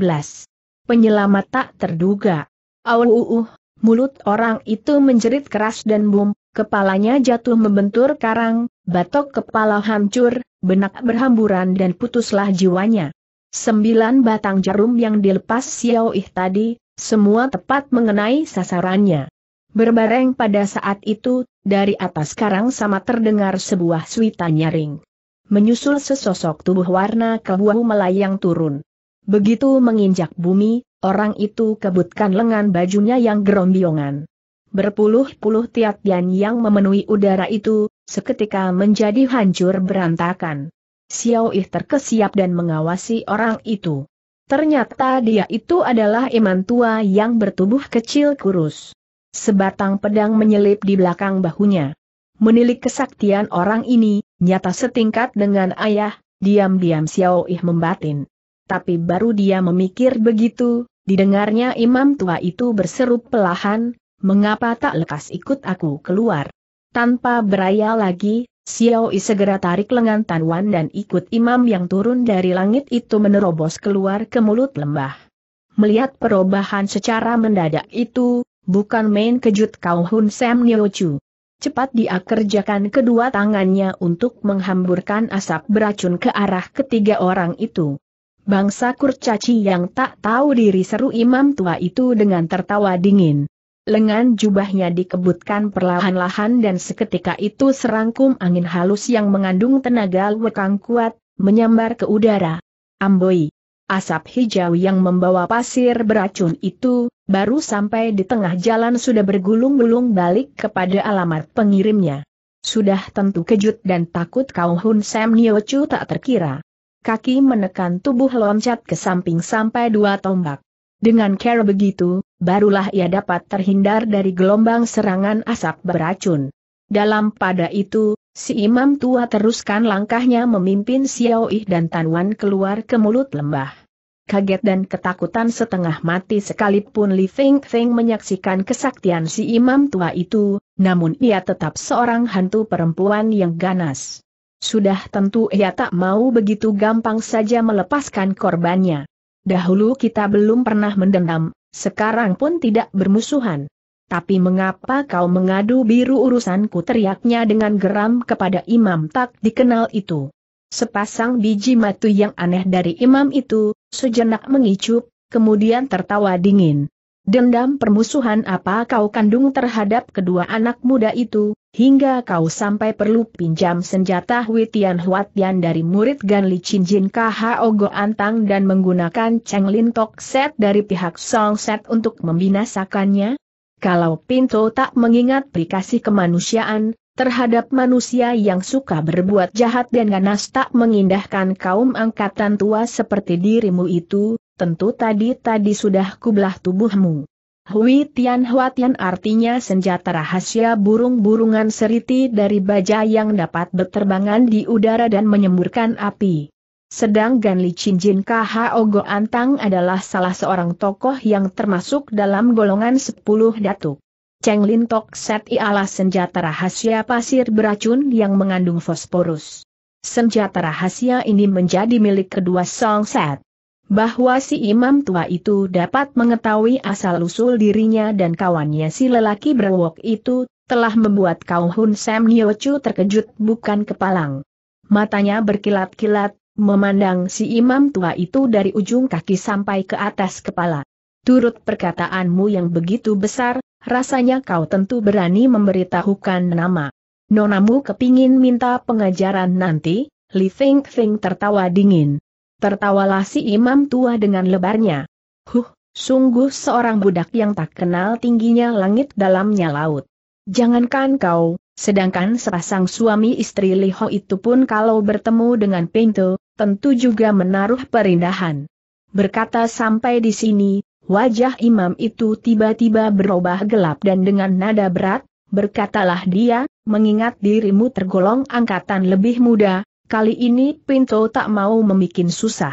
Penyelamat tak terduga. Auuuh, mulut orang itu menjerit keras dan bum, kepalanya jatuh membentur karang, batok kepala hancur, benak berhamburan dan putuslah jiwanya. Sembilan batang jarum yang dilepas Xiao Ih tadi, semua tepat mengenai sasarannya. Berbareng pada saat itu, dari atas karang sama terdengar sebuah suita nyaring. Menyusul sesosok tubuh warna kebuahu melayang turun. Begitu menginjak bumi, orang itu kebutkan lengan bajunya yang gerombiongan. Berpuluh-puluh tiat yang memenuhi udara itu, seketika menjadi hancur berantakan. Xiao Yi terkesiap dan mengawasi orang itu. Ternyata dia itu adalah iman tua yang bertubuh kecil kurus. Sebatang pedang menyelip di belakang bahunya. Menilik kesaktian orang ini, nyata setingkat dengan ayah, diam-diam Xiao Ih membatin. Tapi baru dia memikir begitu, didengarnya imam tua itu berseru pelahan, mengapa tak lekas ikut aku keluar. Tanpa beraya lagi, Xiao Yi segera tarik lengan Tan Wan dan ikut imam yang turun dari langit itu menerobos keluar ke mulut lembah. Melihat perubahan secara mendadak itu, Bukan main kejut kau Hun Sam Niochu. Cepat dia kerjakan kedua tangannya untuk menghamburkan asap beracun ke arah ketiga orang itu. Bangsa kurcaci yang tak tahu diri seru imam tua itu dengan tertawa dingin. Lengan jubahnya dikebutkan perlahan-lahan dan seketika itu serangkum angin halus yang mengandung tenaga lekang kuat, menyambar ke udara. Amboi! Asap hijau yang membawa pasir beracun itu, baru sampai di tengah jalan sudah bergulung-gulung balik kepada alamat pengirimnya. Sudah tentu kejut dan takut kau Hun Sam Niochu tak terkira. Kaki menekan tubuh loncat ke samping sampai dua tombak. Dengan cara begitu, barulah ia dapat terhindar dari gelombang serangan asap beracun. Dalam pada itu, Si imam tua teruskan langkahnya memimpin Xiao Yi dan Tan Wan keluar ke mulut lembah. Kaget dan ketakutan setengah mati sekalipun Li Feng Feng menyaksikan kesaktian si imam tua itu, namun ia tetap seorang hantu perempuan yang ganas. Sudah tentu ia tak mau begitu gampang saja melepaskan korbannya. Dahulu kita belum pernah mendendam, sekarang pun tidak bermusuhan. Tapi mengapa kau mengadu biru urusanku teriaknya dengan geram kepada imam tak dikenal itu. Sepasang biji matu yang aneh dari imam itu, sejenak mengicup, kemudian tertawa dingin. Dendam permusuhan apa kau kandung terhadap kedua anak muda itu, hingga kau sampai perlu pinjam senjata Huitian Huatian dari murid Ganli Li Chin Jin KH Ogo Antang dan menggunakan Cheng Lin Tok Set dari pihak Song Set untuk membinasakannya? Kalau Pinto tak mengingat prikasi kemanusiaan, terhadap manusia yang suka berbuat jahat dan ganas tak mengindahkan kaum angkatan tua seperti dirimu itu, tentu tadi-tadi sudah kubelah tubuhmu. Hui Tian Hua Tian artinya senjata rahasia burung-burungan seriti dari baja yang dapat berterbangan di udara dan menyemburkan api. Sedang Gan Li Jin KHO Go Antang adalah salah seorang tokoh yang termasuk dalam golongan 10 datuk. Cheng Lin Tok Set ialah senjata rahasia pasir beracun yang mengandung fosforus. Senjata rahasia ini menjadi milik kedua Song Set. Bahwa si imam tua itu dapat mengetahui asal-usul dirinya dan kawannya si lelaki berwok itu, telah membuat kau Hun Sam Chu terkejut bukan kepalang. Matanya berkilat-kilat, memandang si imam tua itu dari ujung kaki sampai ke atas kepala. Turut perkataanmu yang begitu besar, rasanya kau tentu berani memberitahukan nama. Nonamu kepingin minta pengajaran nanti, Li Feng Feng tertawa dingin. Tertawalah si imam tua dengan lebarnya. Huh, sungguh seorang budak yang tak kenal tingginya langit dalamnya laut. Jangankan kau, sedangkan sepasang suami istri Li Ho itu pun kalau bertemu dengan Pinto, tentu juga menaruh perindahan. Berkata sampai di sini, wajah imam itu tiba-tiba berubah gelap dan dengan nada berat, berkatalah dia, mengingat dirimu tergolong angkatan lebih muda, kali ini Pinto tak mau memikin susah.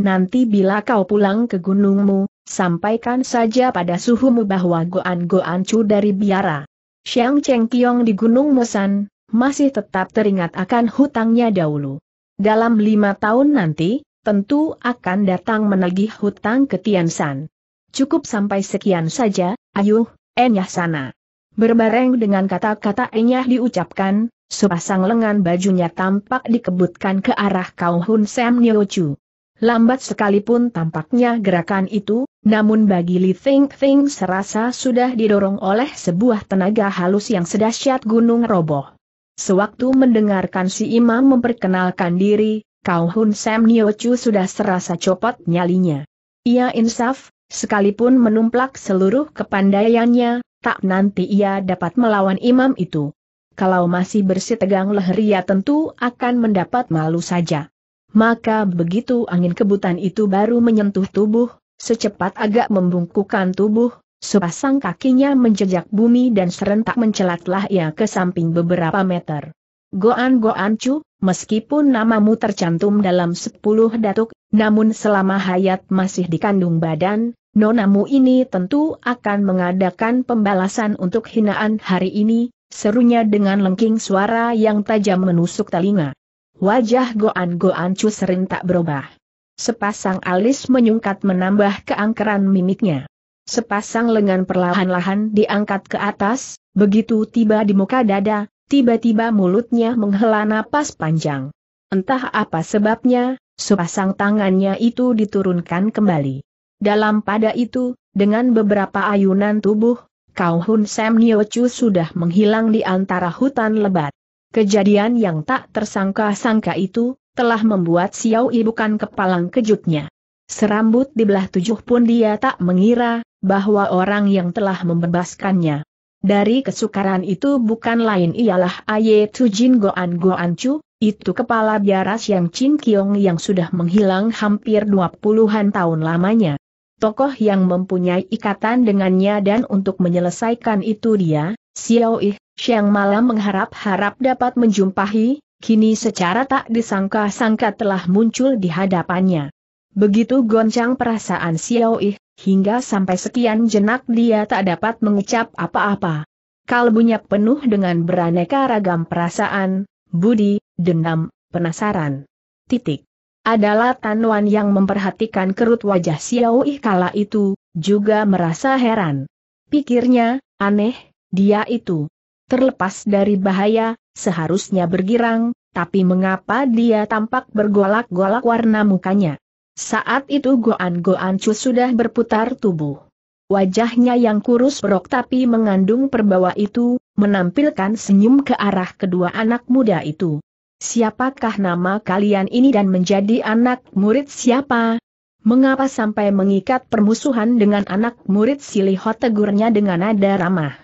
Nanti bila kau pulang ke gunungmu, sampaikan saja pada suhumu bahwa goan-goan dari biara. Xiang Cheng Kiong di Gunung Mosan, masih tetap teringat akan hutangnya dahulu. Dalam lima tahun nanti, tentu akan datang menagih hutang ke Tiansan. Cukup sampai sekian saja, ayuh, enyah sana. Berbareng dengan kata-kata enyah diucapkan, sepasang lengan bajunya tampak dikebutkan ke arah Kau Hun Sam Chu. Lambat sekalipun tampaknya gerakan itu, namun bagi Li Think Think serasa sudah didorong oleh sebuah tenaga halus yang sedahsyat gunung roboh. Sewaktu mendengarkan si imam memperkenalkan diri, Kau Hun Sam Nio Chu sudah serasa copot nyalinya. Ia insaf, sekalipun menumplak seluruh kepandaiannya, tak nanti ia dapat melawan imam itu. Kalau masih bersitegang ia tentu akan mendapat malu saja. Maka begitu angin kebutan itu baru menyentuh tubuh, secepat agak membungkukan tubuh, Sepasang kakinya menjejak bumi dan serentak mencelatlah ia ke samping beberapa meter. Goan Goan Chu, meskipun namamu tercantum dalam sepuluh datuk, namun selama hayat masih dikandung badan, nonamu ini tentu akan mengadakan pembalasan untuk hinaan hari ini, serunya dengan lengking suara yang tajam menusuk telinga. Wajah Goan Goan Chu serentak berubah. Sepasang alis menyungkat menambah keangkeran mimiknya sepasang lengan perlahan-lahan diangkat ke atas, begitu tiba di muka dada, tiba-tiba mulutnya menghela napas panjang. Entah apa sebabnya, sepasang tangannya itu diturunkan kembali. Dalam pada itu, dengan beberapa ayunan tubuh, Kau Hun Sam Niochu sudah menghilang di antara hutan lebat. Kejadian yang tak tersangka-sangka itu, telah membuat Xiao Yi bukan kepalang kejutnya. Serambut di belah tujuh pun dia tak mengira, bahwa orang yang telah membebaskannya dari kesukaran itu bukan lain ialah Aye Tujin Goan Goan Chu, itu kepala biaras yang Chin Kiong yang sudah menghilang hampir dua puluhan tahun lamanya. Tokoh yang mempunyai ikatan dengannya dan untuk menyelesaikan itu dia, Xiao Yi, Siang Malam mengharap-harap dapat menjumpahi, kini secara tak disangka-sangka telah muncul di hadapannya. Begitu goncang perasaan Xiao Yi, hingga sampai sekian jenak dia tak dapat mengucap apa-apa. Kalbunya penuh dengan beraneka ragam perasaan, budi, dendam, penasaran. Titik. Adalah Tan Wan yang memperhatikan kerut wajah Xiao Yi kala itu, juga merasa heran. Pikirnya, aneh, dia itu. Terlepas dari bahaya, seharusnya bergirang, tapi mengapa dia tampak bergolak-golak warna mukanya? Saat itu Goan Goan Chu sudah berputar tubuh. Wajahnya yang kurus berok tapi mengandung perbawa itu, menampilkan senyum ke arah kedua anak muda itu. Siapakah nama kalian ini dan menjadi anak murid siapa? Mengapa sampai mengikat permusuhan dengan anak murid Siliho tegurnya dengan nada ramah?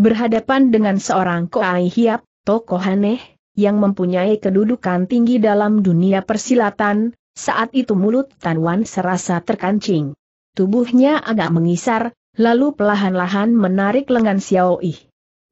Berhadapan dengan seorang Koai Hiap, tokoh aneh, yang mempunyai kedudukan tinggi dalam dunia persilatan, saat itu mulut Tan Wan serasa terkancing. Tubuhnya agak mengisar, lalu perlahan-lahan menarik lengan Xiao Yi.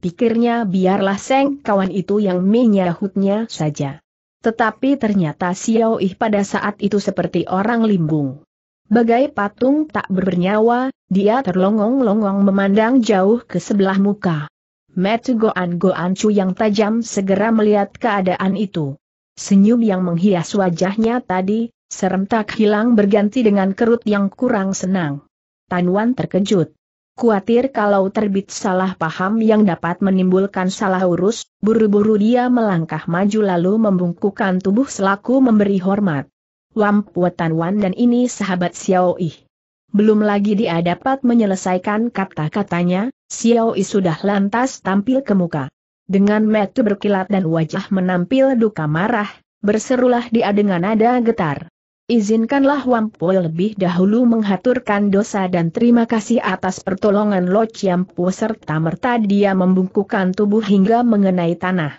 Pikirnya biarlah Seng kawan itu yang menyahutnya saja. Tetapi ternyata Xiao Yi pada saat itu seperti orang limbung. Bagai patung tak bernyawa, dia terlongong-longong memandang jauh ke sebelah muka. Metu Goan Goan Chu yang tajam segera melihat keadaan itu. Senyum yang menghias wajahnya tadi, serentak hilang berganti dengan kerut yang kurang senang. Tanwan terkejut. Kuatir kalau terbit salah paham yang dapat menimbulkan salah urus, buru-buru dia melangkah maju lalu membungkukkan tubuh selaku memberi hormat. Wampu Tanwan dan ini sahabat Xiao Yi. Belum lagi dia dapat menyelesaikan kata-katanya, Xiao Yi sudah lantas tampil ke muka. Dengan metu berkilat dan wajah menampil duka marah, berserulah dia dengan nada getar. Izinkanlah Wampu lebih dahulu menghaturkan dosa dan terima kasih atas pertolongan Lo Chiampu serta merta dia membungkukkan tubuh hingga mengenai tanah.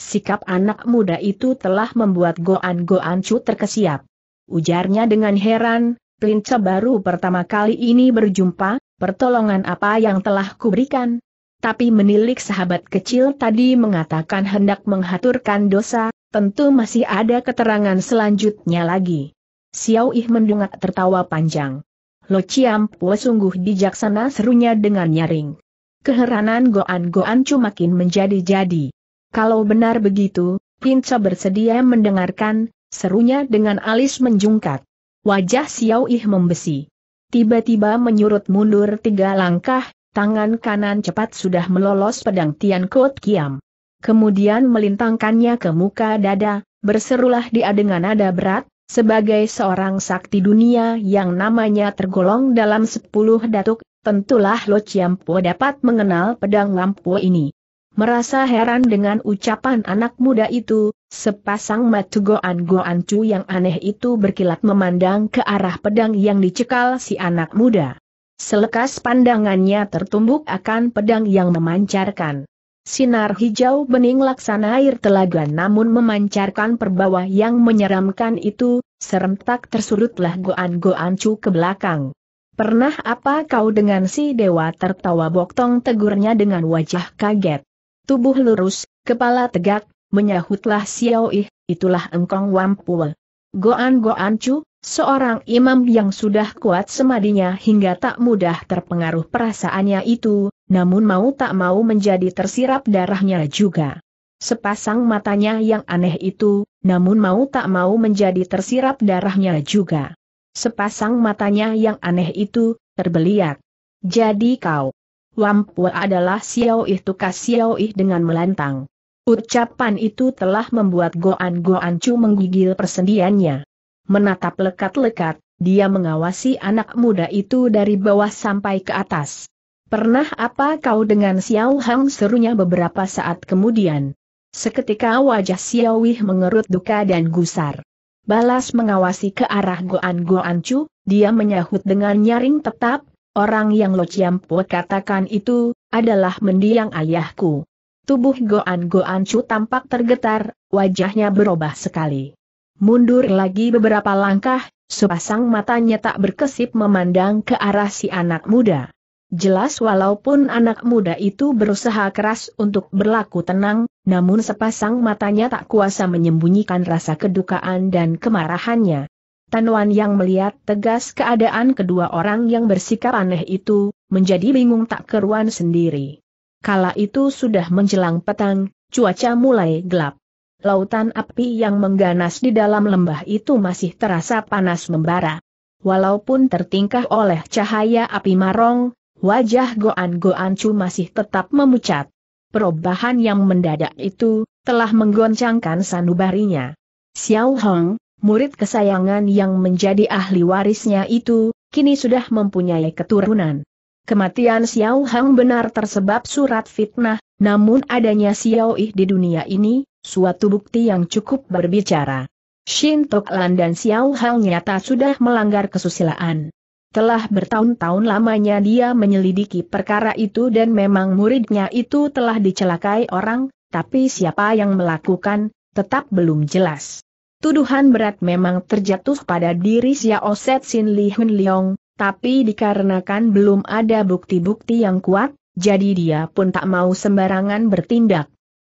Sikap anak muda itu telah membuat Goan Goan Chu terkesiap. Ujarnya dengan heran, Plinca baru pertama kali ini berjumpa, pertolongan apa yang telah kuberikan, tapi menilik sahabat kecil tadi mengatakan hendak menghaturkan dosa, tentu masih ada keterangan selanjutnya lagi. Xiao Ih mendungak tertawa panjang. Lo Chiam Pue sungguh bijaksana serunya dengan nyaring. Keheranan Goan-Goan cuma makin menjadi-jadi. Kalau benar begitu, Pinca bersedia mendengarkan, serunya dengan alis menjungkat. Wajah Xiao Ih membesi. Tiba-tiba menyurut mundur tiga langkah, Tangan kanan cepat sudah melolos pedang Tian Kot Kiam. Kemudian melintangkannya ke muka dada, berserulah dia dengan nada berat, sebagai seorang sakti dunia yang namanya tergolong dalam sepuluh datuk, tentulah Lo Po dapat mengenal pedang lampu ini. Merasa heran dengan ucapan anak muda itu, sepasang mata Goan Goan Chu yang aneh itu berkilat memandang ke arah pedang yang dicekal si anak muda. Selekas pandangannya tertumbuk akan pedang yang memancarkan. Sinar hijau bening laksana air telaga namun memancarkan perbawa yang menyeramkan itu, serentak tersurutlah goan-goan cu ke belakang. Pernah apa kau dengan si dewa tertawa boktong tegurnya dengan wajah kaget. Tubuh lurus, kepala tegak, menyahutlah Xiao Ih, itulah engkong wampul. Goan-goan cu, Seorang imam yang sudah kuat semadinya hingga tak mudah terpengaruh perasaannya itu, namun mau tak mau menjadi tersirap darahnya juga. Sepasang matanya yang aneh itu, namun mau tak mau menjadi tersirap darahnya juga. Sepasang matanya yang aneh itu, terbeliak. Jadi kau. Wampu adalah Xiao Ih tukas Xiao dengan melantang. Ucapan itu telah membuat Goan Goan Chu menggigil persendiannya menatap lekat-lekat, dia mengawasi anak muda itu dari bawah sampai ke atas. Pernah apa kau dengan Xiao Hang serunya beberapa saat kemudian? Seketika wajah Xiao Wei mengerut duka dan gusar. Balas mengawasi ke arah Goan Goan Chu, dia menyahut dengan nyaring tetap, orang yang Lo Chiam katakan itu, adalah mendiang ayahku. Tubuh Goan Goan Chu tampak tergetar, wajahnya berubah sekali. Mundur lagi beberapa langkah, sepasang matanya tak berkesip memandang ke arah si anak muda. Jelas walaupun anak muda itu berusaha keras untuk berlaku tenang, namun sepasang matanya tak kuasa menyembunyikan rasa kedukaan dan kemarahannya. Tanwan yang melihat tegas keadaan kedua orang yang bersikap aneh itu, menjadi bingung tak keruan sendiri. Kala itu sudah menjelang petang, cuaca mulai gelap lautan api yang mengganas di dalam lembah itu masih terasa panas membara. Walaupun tertingkah oleh cahaya api marong, wajah Goan Goancu masih tetap memucat. Perubahan yang mendadak itu, telah menggoncangkan sanubarinya. Xiao Hong, murid kesayangan yang menjadi ahli warisnya itu, kini sudah mempunyai keturunan. Kematian Xiao Hong benar tersebab surat fitnah, namun adanya Xiao Yi di dunia ini, Suatu bukti yang cukup berbicara. Shin Tok Lan dan Xiao Hao nyata sudah melanggar kesusilaan. Telah bertahun-tahun lamanya dia menyelidiki perkara itu dan memang muridnya itu telah dicelakai orang, tapi siapa yang melakukan, tetap belum jelas. Tuduhan berat memang terjatuh pada diri Xiao Set Sin Li Hun Leong, tapi dikarenakan belum ada bukti-bukti yang kuat, jadi dia pun tak mau sembarangan bertindak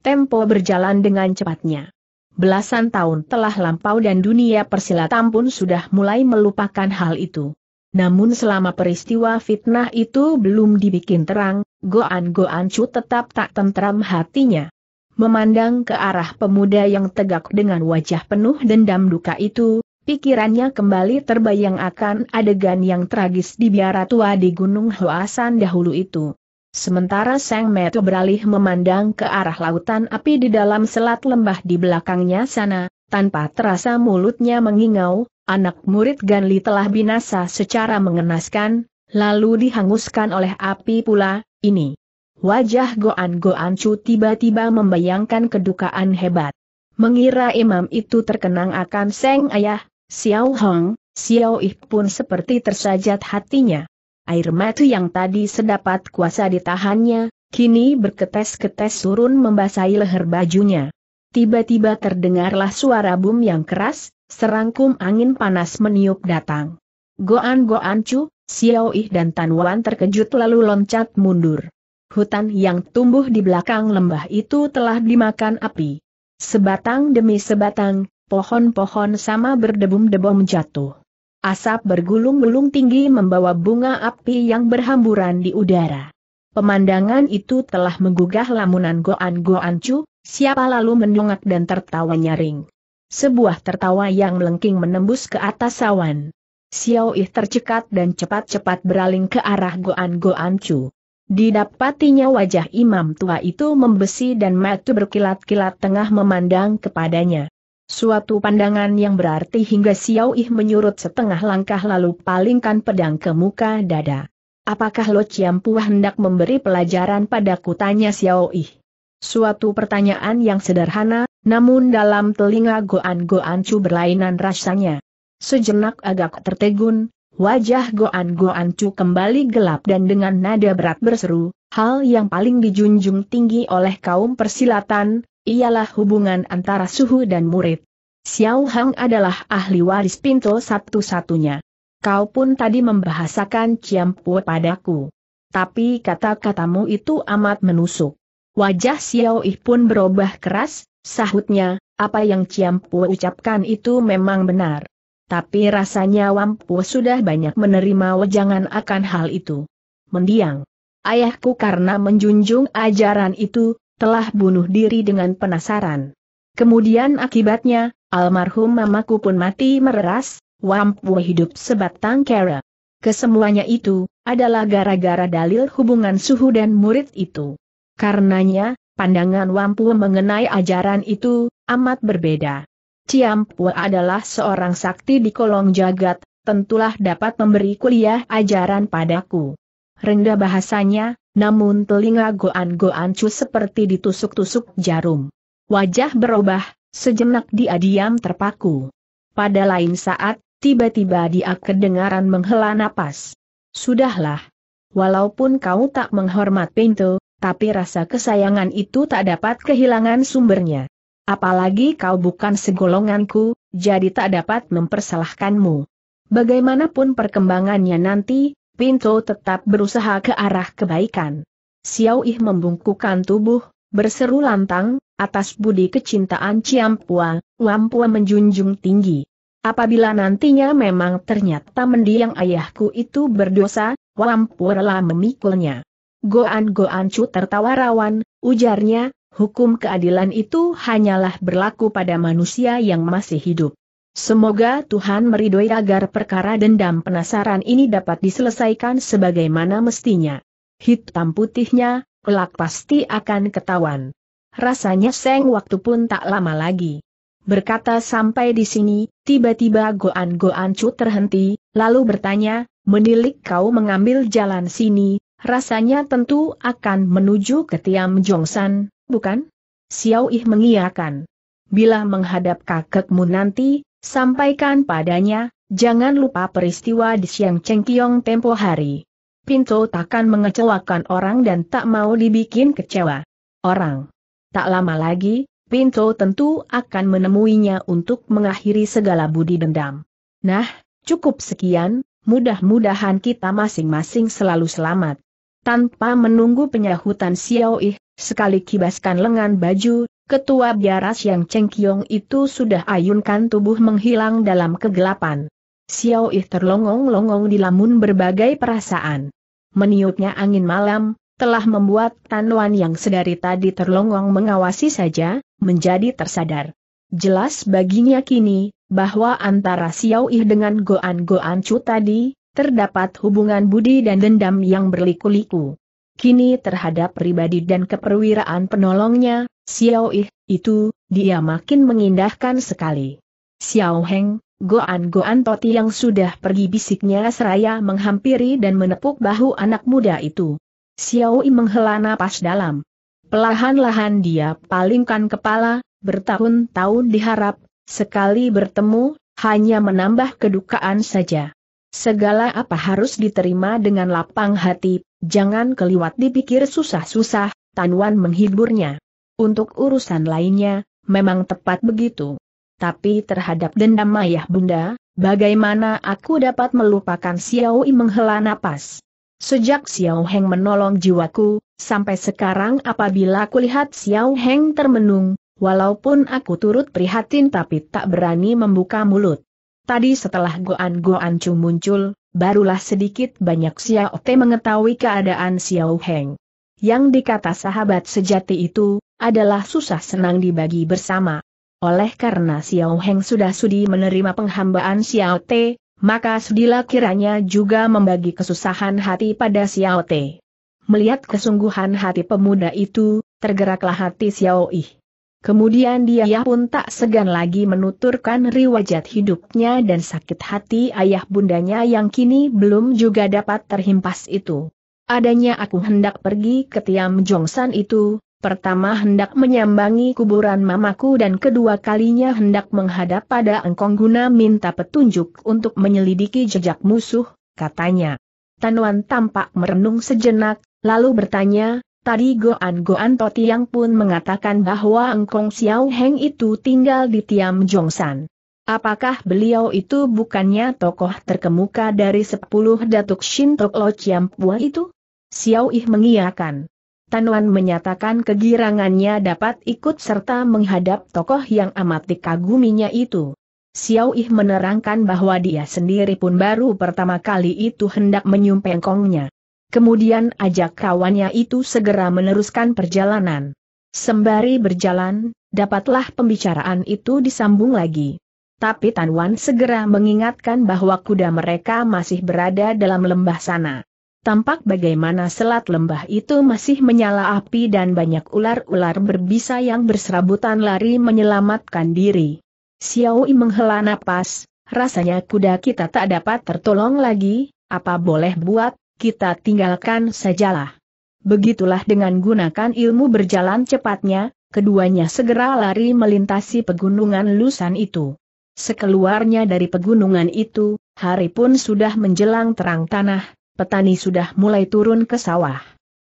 tempo berjalan dengan cepatnya. Belasan tahun telah lampau dan dunia persilatan pun sudah mulai melupakan hal itu. Namun selama peristiwa fitnah itu belum dibikin terang, Goan Goan Chu tetap tak tentram hatinya. Memandang ke arah pemuda yang tegak dengan wajah penuh dendam duka itu, pikirannya kembali terbayang akan adegan yang tragis di biara tua di Gunung Hoasan dahulu itu. Sementara Sang Metu beralih memandang ke arah lautan api di dalam selat lembah di belakangnya sana, tanpa terasa mulutnya mengingau, anak murid Ganli telah binasa secara mengenaskan, lalu dihanguskan oleh api pula, ini. Wajah Goan Goan Chu tiba-tiba membayangkan kedukaan hebat. Mengira imam itu terkenang akan Sang Ayah, Xiao Hong, Xiao Ih pun seperti tersajat hatinya. Air matu yang tadi sedapat kuasa ditahannya, kini berketes-ketes turun membasahi leher bajunya. Tiba-tiba terdengarlah suara bum yang keras, serangkum angin panas meniup datang. Goan-goan cu, Xiao Yi dan Tan Wan terkejut lalu loncat mundur. Hutan yang tumbuh di belakang lembah itu telah dimakan api. Sebatang demi sebatang, pohon-pohon sama berdebum-debum jatuh. Asap bergulung-gulung tinggi membawa bunga api yang berhamburan di udara. Pemandangan itu telah menggugah lamunan Goan Goan Chu, siapa lalu mendongak dan tertawa nyaring. Sebuah tertawa yang melengking menembus ke atas awan. Xiao Yi tercekat dan cepat-cepat beraling ke arah Goan Goan Chu. Didapatinya wajah imam tua itu membesi dan mata berkilat-kilat tengah memandang kepadanya. Suatu pandangan yang berarti hingga Xiao Yi menyurut setengah langkah lalu palingkan pedang ke muka dada. Apakah Lo Chiampu hendak memberi pelajaran padaku tanya Xiao Yi. Suatu pertanyaan yang sederhana, namun dalam telinga Goan Goan Chu berlainan rasanya. Sejenak agak tertegun, wajah Goan Goan Chu kembali gelap dan dengan nada berat berseru, hal yang paling dijunjung tinggi oleh kaum persilatan, ialah hubungan antara suhu dan murid. Xiao Hang adalah ahli waris pintu satu-satunya. Kau pun tadi membahasakan Ciampue padaku. Tapi kata-katamu itu amat menusuk. Wajah Xiao Yi pun berubah keras, sahutnya, apa yang Ciampue ucapkan itu memang benar. Tapi rasanya Wampu sudah banyak menerima wejangan akan hal itu. Mendiang. Ayahku karena menjunjung ajaran itu, telah bunuh diri dengan penasaran. Kemudian akibatnya, almarhum mamaku pun mati mereras, Wampu hidup sebatang kera. Kesemuanya itu, adalah gara-gara dalil hubungan suhu dan murid itu. Karenanya, pandangan Wampu mengenai ajaran itu, amat berbeda. Ciampu adalah seorang sakti di kolong jagat, tentulah dapat memberi kuliah ajaran padaku. Rendah bahasanya, namun telinga Goan Goan seperti ditusuk-tusuk jarum. Wajah berubah, sejenak dia diam terpaku. Pada lain saat, tiba-tiba dia kedengaran menghela napas. Sudahlah. Walaupun kau tak menghormat pintu, tapi rasa kesayangan itu tak dapat kehilangan sumbernya. Apalagi kau bukan segolonganku, jadi tak dapat mempersalahkanmu. Bagaimanapun perkembangannya nanti, Pinto tetap berusaha ke arah kebaikan. Xiao Ih membungkukkan tubuh, berseru lantang, atas budi kecintaan Ciampua, Wampua menjunjung tinggi. Apabila nantinya memang ternyata mendiang ayahku itu berdosa, Wampua rela memikulnya. Goan Goan Chu tertawa rawan, ujarnya, hukum keadilan itu hanyalah berlaku pada manusia yang masih hidup. Semoga Tuhan meridoi agar perkara dendam penasaran ini dapat diselesaikan sebagaimana mestinya. Hitam putihnya, kelak pasti akan ketahuan. Rasanya Seng waktu pun tak lama lagi. Berkata sampai di sini, tiba-tiba Goan-Goan Chu terhenti, lalu bertanya, menilik kau mengambil jalan sini, rasanya tentu akan menuju ke Tiam Jongsan, bukan? Xiao Yi mengiyakan. Bila menghadap kakekmu nanti, Sampaikan padanya, jangan lupa peristiwa di Siang Cengkiong tempo hari. Pinto takkan mengecewakan orang dan tak mau dibikin kecewa. Orang. Tak lama lagi, Pinto tentu akan menemuinya untuk mengakhiri segala budi dendam. Nah, cukup sekian, mudah-mudahan kita masing-masing selalu selamat. Tanpa menunggu penyahutan Xiao Ih, sekali kibaskan lengan baju, Ketua biaras yang cengkiong itu sudah ayunkan tubuh menghilang dalam kegelapan. Xiao Yi terlongong-longong lamun berbagai perasaan. Meniupnya angin malam, telah membuat Wan yang sedari tadi terlongong mengawasi saja, menjadi tersadar. Jelas baginya kini, bahwa antara Xiao Yi dengan Goan Goan Chu tadi, terdapat hubungan budi dan dendam yang berliku-liku. Kini terhadap pribadi dan keperwiraan penolongnya, Xiao Yi itu, dia makin mengindahkan sekali. Xiao Heng, Goan-goan Toti yang sudah pergi bisiknya seraya menghampiri dan menepuk bahu anak muda itu. Xiao Yi menghela napas dalam. Pelahan-lahan dia palingkan kepala, bertahun-tahun diharap, sekali bertemu, hanya menambah kedukaan saja. Segala apa harus diterima dengan lapang hati, Jangan keliwat dipikir susah-susah, Tanwan menghiburnya. Untuk urusan lainnya, memang tepat begitu. Tapi terhadap dendam ayah bunda, bagaimana aku dapat melupakan Xiao Yi menghela napas? Sejak Xiao Heng menolong jiwaku, sampai sekarang apabila kulihat Xiao Heng termenung, walaupun aku turut prihatin tapi tak berani membuka mulut. Tadi setelah Goan Goan Chu muncul, barulah sedikit banyak Xiao Te mengetahui keadaan Xiao Heng. Yang dikata sahabat sejati itu, adalah susah senang dibagi bersama. Oleh karena Xiao Heng sudah sudi menerima penghambaan Xiao Te, maka sudilah kiranya juga membagi kesusahan hati pada Xiao Te. Melihat kesungguhan hati pemuda itu, tergeraklah hati Xiao Yi. Kemudian dia pun tak segan lagi menuturkan riwayat hidupnya dan sakit hati ayah bundanya yang kini belum juga dapat terhimpas itu. Adanya aku hendak pergi ke Tiam Jongsan itu, pertama hendak menyambangi kuburan mamaku dan kedua kalinya hendak menghadap pada engkong guna minta petunjuk untuk menyelidiki jejak musuh, katanya. Tanuan tampak merenung sejenak, lalu bertanya, Tadi Goan Goan Totiang pun mengatakan bahwa Engkong Xiao Heng itu tinggal di Tiam Jongsan. Apakah beliau itu bukannya tokoh terkemuka dari sepuluh datuk Shintok Lo Pua itu? Xiao Ih mengiyakan. Wan menyatakan kegirangannya dapat ikut serta menghadap tokoh yang amat dikaguminya itu. Xiao Ih menerangkan bahwa dia sendiri pun baru pertama kali itu hendak menyumpengkongnya. Kemudian ajak kawannya itu segera meneruskan perjalanan. Sembari berjalan, dapatlah pembicaraan itu disambung lagi. Tapi Tan Wan segera mengingatkan bahwa kuda mereka masih berada dalam lembah sana. Tampak bagaimana selat lembah itu masih menyala api dan banyak ular-ular berbisa yang berserabutan lari menyelamatkan diri. Xiao Yi menghela napas, rasanya kuda kita tak dapat tertolong lagi, apa boleh buat, kita tinggalkan sajalah. Begitulah dengan gunakan ilmu berjalan cepatnya, keduanya segera lari melintasi pegunungan Lusan itu. Sekeluarnya dari pegunungan itu, hari pun sudah menjelang terang tanah, petani sudah mulai turun ke sawah.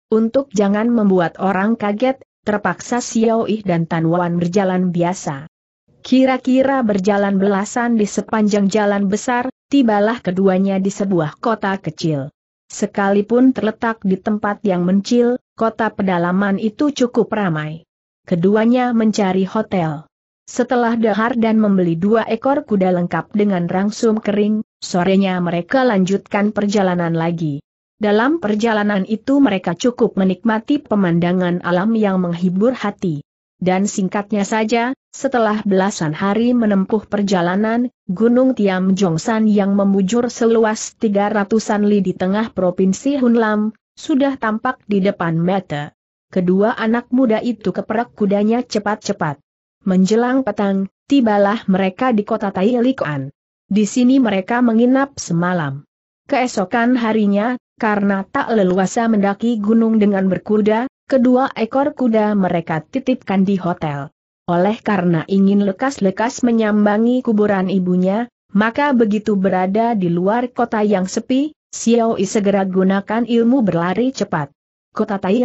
Untuk jangan membuat orang kaget, terpaksa Xiao Yi dan Tan Wan berjalan biasa. Kira-kira berjalan belasan di sepanjang jalan besar, tibalah keduanya di sebuah kota kecil. Sekalipun terletak di tempat yang mencil, kota pedalaman itu cukup ramai. Keduanya mencari hotel. Setelah dahar dan membeli dua ekor kuda lengkap dengan rangsum kering, sorenya mereka lanjutkan perjalanan lagi. Dalam perjalanan itu mereka cukup menikmati pemandangan alam yang menghibur hati. Dan singkatnya saja, setelah belasan hari menempuh perjalanan, Gunung Tiam Jongsan yang memujur seluas 300-an li di tengah Provinsi Hunlam, sudah tampak di depan mata. Kedua anak muda itu keperak kudanya cepat-cepat. Menjelang petang, tibalah mereka di kota Tai Likuan. Di sini mereka menginap semalam. Keesokan harinya, karena tak leluasa mendaki gunung dengan berkuda, kedua ekor kuda mereka titipkan di hotel. Oleh karena ingin lekas-lekas menyambangi kuburan ibunya, maka begitu berada di luar kota yang sepi, Xiao Yi segera gunakan ilmu berlari cepat. Kota Tai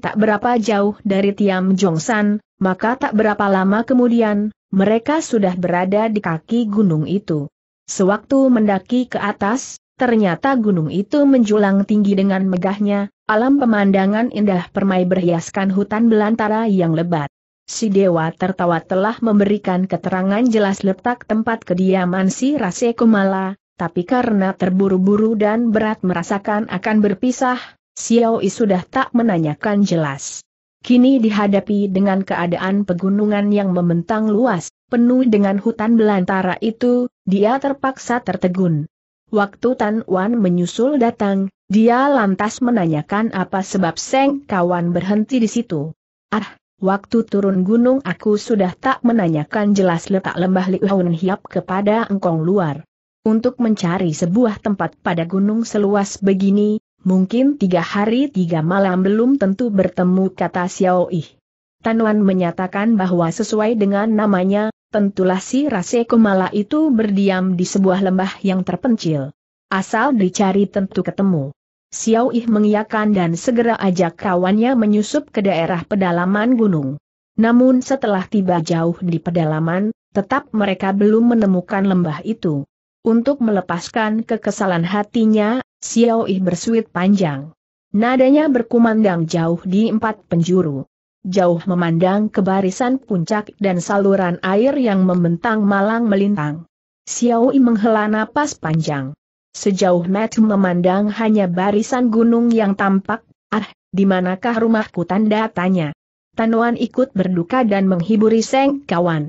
tak berapa jauh dari Tiam Jongsan, maka tak berapa lama kemudian, mereka sudah berada di kaki gunung itu. Sewaktu mendaki ke atas, Ternyata gunung itu menjulang tinggi dengan megahnya, alam pemandangan indah permai berhiaskan hutan belantara yang lebat. Si dewa tertawa telah memberikan keterangan jelas letak tempat kediaman si Rase Kumala, tapi karena terburu-buru dan berat merasakan akan berpisah, Xiao Yi sudah tak menanyakan jelas. Kini dihadapi dengan keadaan pegunungan yang membentang luas, penuh dengan hutan belantara itu, dia terpaksa tertegun. Waktu Tan Wan menyusul datang, dia lantas menanyakan apa sebab Seng kawan berhenti di situ. Ah, waktu turun gunung aku sudah tak menanyakan jelas letak lembah Liuhun Hiap kepada engkong luar. Untuk mencari sebuah tempat pada gunung seluas begini, mungkin tiga hari tiga malam belum tentu bertemu kata Xiao Yi. Tan Wan menyatakan bahwa sesuai dengan namanya, tentulah si Rase Kumala itu berdiam di sebuah lembah yang terpencil. Asal dicari tentu ketemu. Xiao Ih mengiyakan dan segera ajak kawannya menyusup ke daerah pedalaman gunung. Namun setelah tiba jauh di pedalaman, tetap mereka belum menemukan lembah itu. Untuk melepaskan kekesalan hatinya, Xiao Ih bersuit panjang. Nadanya berkumandang jauh di empat penjuru jauh memandang ke barisan puncak dan saluran air yang membentang malang melintang. Xiao Yi menghela napas panjang. Sejauh mata memandang hanya barisan gunung yang tampak, ah, di manakah rumahku tanda tanya. Tanuan ikut berduka dan menghiburi seng kawan.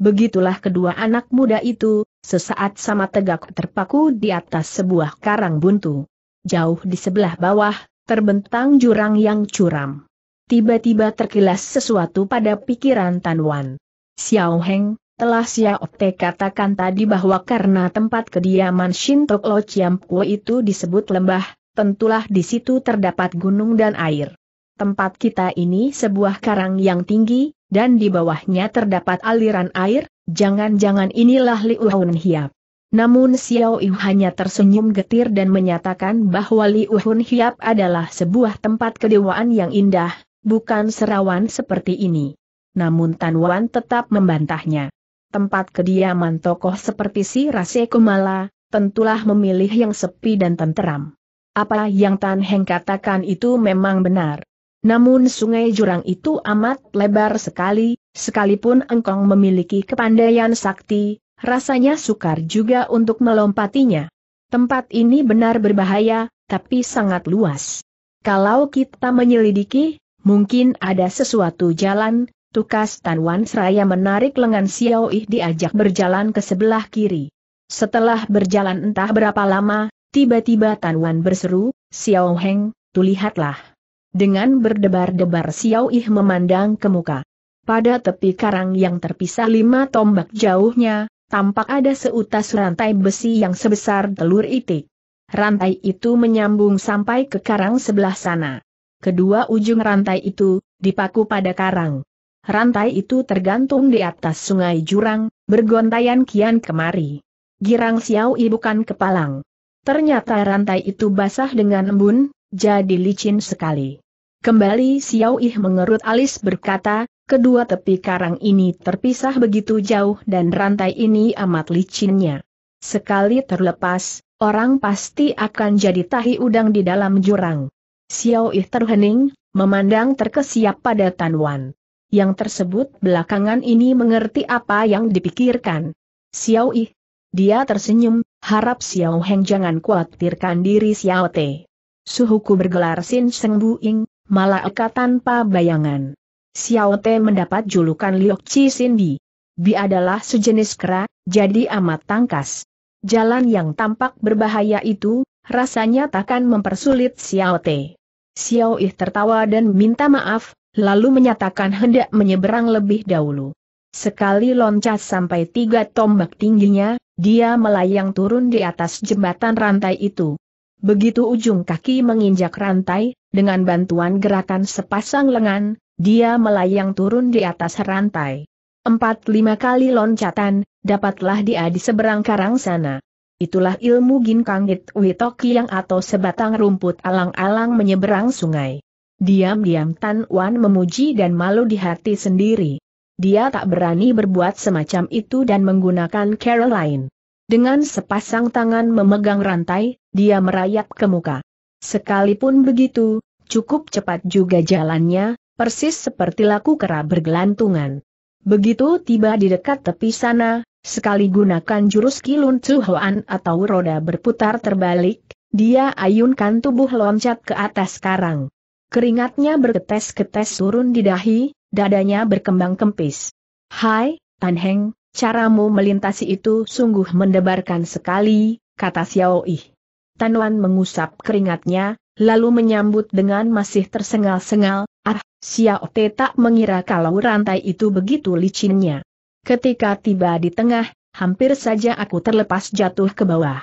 Begitulah kedua anak muda itu, sesaat sama tegak terpaku di atas sebuah karang buntu. Jauh di sebelah bawah, terbentang jurang yang curam. Tiba-tiba terkilas sesuatu pada pikiran Tan Wan. Xiao Heng, telah Xiao Te katakan tadi bahwa karena tempat kediaman Shintok Lo Kuo itu disebut lembah, tentulah di situ terdapat gunung dan air. Tempat kita ini sebuah karang yang tinggi, dan di bawahnya terdapat aliran air, jangan-jangan inilah Liu Hun Hiap. Namun Xiao Yu hanya tersenyum getir dan menyatakan bahwa Liu Hun Hiap adalah sebuah tempat kedewaan yang indah, bukan serawan seperti ini. Namun Tan Wan tetap membantahnya. Tempat kediaman tokoh seperti si Rase Kumala, tentulah memilih yang sepi dan tenteram. Apa yang Tan Heng katakan itu memang benar. Namun sungai jurang itu amat lebar sekali, sekalipun engkong memiliki kepandaian sakti, rasanya sukar juga untuk melompatinya. Tempat ini benar berbahaya, tapi sangat luas. Kalau kita menyelidiki, Mungkin ada sesuatu jalan, tukas Tan Wan seraya menarik lengan Xiao Yi, diajak berjalan ke sebelah kiri. Setelah berjalan entah berapa lama, tiba-tiba Tan Wan berseru, Xiao Heng, lihatlah. Dengan berdebar-debar Xiao Yi memandang ke muka. Pada tepi karang yang terpisah lima tombak jauhnya, tampak ada seutas rantai besi yang sebesar telur itik. Rantai itu menyambung sampai ke karang sebelah sana. Kedua ujung rantai itu, dipaku pada karang. Rantai itu tergantung di atas sungai jurang, bergontayan kian kemari. Girang Xiao I bukan kepalang. Ternyata rantai itu basah dengan embun, jadi licin sekali. Kembali Xiao Ih mengerut alis berkata, kedua tepi karang ini terpisah begitu jauh dan rantai ini amat licinnya. Sekali terlepas, orang pasti akan jadi tahi udang di dalam jurang. Xiao Yi terhening, memandang terkesiap pada Tan Wan. Yang tersebut belakangan ini mengerti apa yang dipikirkan. Xiao Yi, Dia tersenyum, harap Xiao Heng jangan khawatirkan diri Xiao Te. Suhuku bergelar Sin Seng Ying, malah eka tanpa bayangan. Xiao Te mendapat julukan Liok Chi Sin Bi. Bi adalah sejenis kera, jadi amat tangkas. Jalan yang tampak berbahaya itu, Rasanya takkan mempersulit Xiao Te. Xiao Yi tertawa dan minta maaf, lalu menyatakan hendak menyeberang lebih dahulu. Sekali loncat sampai tiga tombak tingginya, dia melayang turun di atas jembatan rantai itu. Begitu ujung kaki menginjak rantai, dengan bantuan gerakan sepasang lengan, dia melayang turun di atas rantai. Empat lima kali loncatan, dapatlah dia di seberang karang sana itulah ilmu Ginkangit yang atau sebatang rumput alang-alang menyeberang sungai. Diam-diam Tan Wan memuji dan malu di hati sendiri. Dia tak berani berbuat semacam itu dan menggunakan cara lain. Dengan sepasang tangan memegang rantai, dia merayap ke muka. Sekalipun begitu, cukup cepat juga jalannya, persis seperti laku kera bergelantungan. Begitu tiba di dekat tepi sana, Sekali gunakan jurus kilun Tsuhoan atau roda berputar terbalik, dia ayunkan tubuh loncat ke atas karang. Keringatnya bergetes-getes turun di dahi, dadanya berkembang kempis. Hai, Tan Heng, caramu melintasi itu sungguh mendebarkan sekali, kata Xiao Yi. Tan Wan mengusap keringatnya, lalu menyambut dengan masih tersengal-sengal, ah, Xiao Te tak mengira kalau rantai itu begitu licinnya. Ketika tiba di tengah, hampir saja aku terlepas jatuh ke bawah.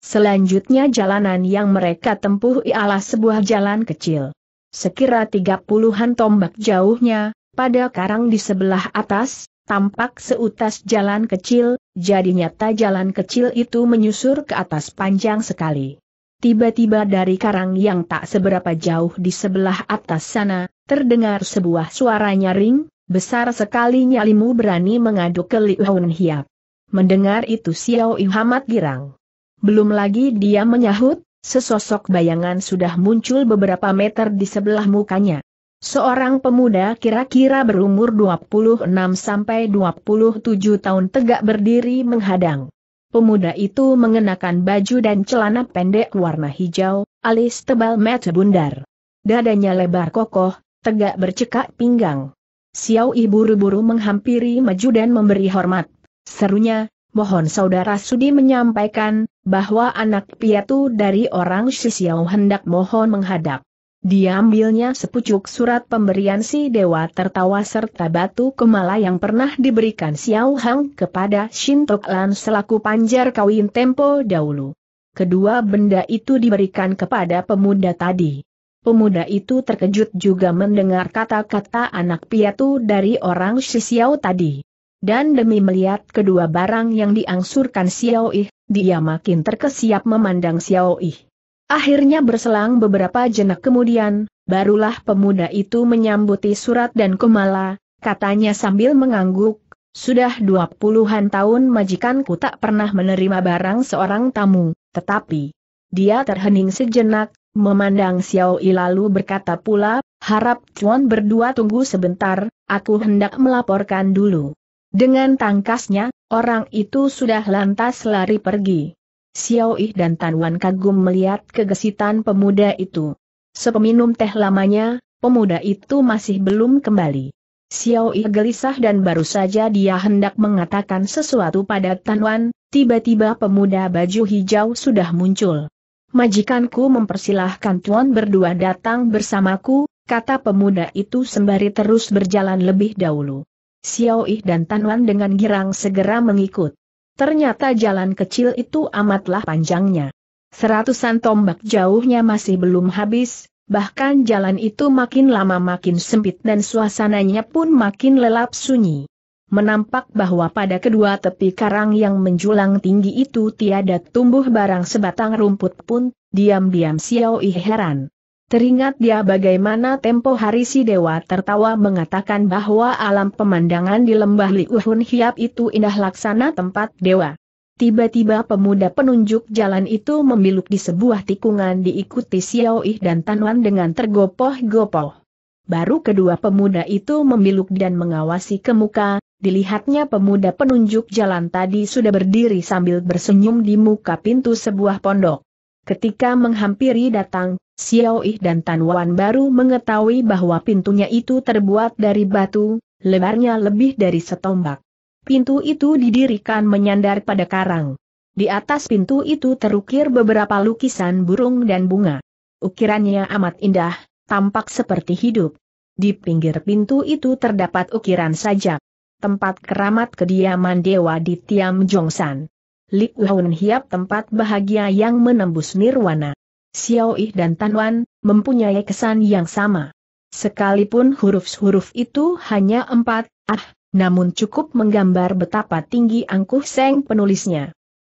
Selanjutnya jalanan yang mereka tempuh ialah sebuah jalan kecil. Sekira tiga puluhan tombak jauhnya, pada karang di sebelah atas, tampak seutas jalan kecil, jadi nyata jalan kecil itu menyusur ke atas panjang sekali. Tiba-tiba dari karang yang tak seberapa jauh di sebelah atas sana, terdengar sebuah suara nyaring, Besar sekali nyalimu berani mengadu ke Li Hun Hiap. Mendengar itu Xiao Yu girang. Belum lagi dia menyahut, sesosok bayangan sudah muncul beberapa meter di sebelah mukanya. Seorang pemuda kira-kira berumur 26 sampai 27 tahun tegak berdiri menghadang. Pemuda itu mengenakan baju dan celana pendek warna hijau, alis tebal mata bundar. Dadanya lebar kokoh, tegak bercekak pinggang. Xiao Yi buru-buru menghampiri maju dan memberi hormat. Serunya, mohon saudara Sudi menyampaikan, bahwa anak piatu dari orang si Xiao hendak mohon menghadap. Diambilnya sepucuk surat pemberian si dewa tertawa serta batu kemala yang pernah diberikan Xiao Hang kepada Shin Tok Lan selaku panjar kawin tempo dahulu. Kedua benda itu diberikan kepada pemuda tadi. Pemuda itu terkejut juga mendengar kata-kata anak piatu dari orang Xiao tadi. Dan demi melihat kedua barang yang diangsurkan Xiao Yi, dia makin terkesiap memandang Xiao Yi. Akhirnya berselang beberapa jenak kemudian, barulah pemuda itu menyambuti surat dan kumala, katanya sambil mengangguk, sudah dua puluhan tahun majikanku tak pernah menerima barang seorang tamu, tetapi... Dia terhening sejenak, Memandang Xiao Yi lalu berkata pula, harap Chuan berdua tunggu sebentar, aku hendak melaporkan dulu. Dengan tangkasnya, orang itu sudah lantas lari pergi. Xiao Yi dan Tan Wan kagum melihat kegesitan pemuda itu. Sepeminum teh lamanya, pemuda itu masih belum kembali. Xiao Yi gelisah dan baru saja dia hendak mengatakan sesuatu pada Tan Wan, tiba-tiba pemuda baju hijau sudah muncul. Majikanku mempersilahkan tuan berdua datang bersamaku, kata pemuda itu sembari terus berjalan lebih dahulu. Xiao Yi dan Tan Wan dengan girang segera mengikut. Ternyata jalan kecil itu amatlah panjangnya. Seratusan tombak jauhnya masih belum habis, bahkan jalan itu makin lama makin sempit dan suasananya pun makin lelap sunyi menampak bahwa pada kedua tepi karang yang menjulang tinggi itu tiada tumbuh barang sebatang rumput pun, diam-diam Xiao Yi heran. Teringat dia bagaimana tempo hari si dewa tertawa mengatakan bahwa alam pemandangan di lembah Liuhun Hiap itu indah laksana tempat dewa. Tiba-tiba pemuda penunjuk jalan itu membiluk di sebuah tikungan diikuti Xiao Yi dan Tanwan dengan tergopoh-gopoh. Baru kedua pemuda itu memiluk dan mengawasi ke muka, dilihatnya pemuda penunjuk jalan tadi sudah berdiri sambil bersenyum di muka pintu sebuah pondok. Ketika menghampiri datang, Xiao Yi dan Tan Wan baru mengetahui bahwa pintunya itu terbuat dari batu, lebarnya lebih dari setombak. Pintu itu didirikan menyandar pada karang. Di atas pintu itu terukir beberapa lukisan burung dan bunga. Ukirannya amat indah, tampak seperti hidup. Di pinggir pintu itu terdapat ukiran saja. Tempat keramat kediaman dewa di Tiam Jongsan. Li Huan Hiap tempat bahagia yang menembus nirwana. Xiao Yi dan Tan Wan, mempunyai kesan yang sama. Sekalipun huruf-huruf itu hanya empat, ah, namun cukup menggambar betapa tinggi angkuh seng penulisnya.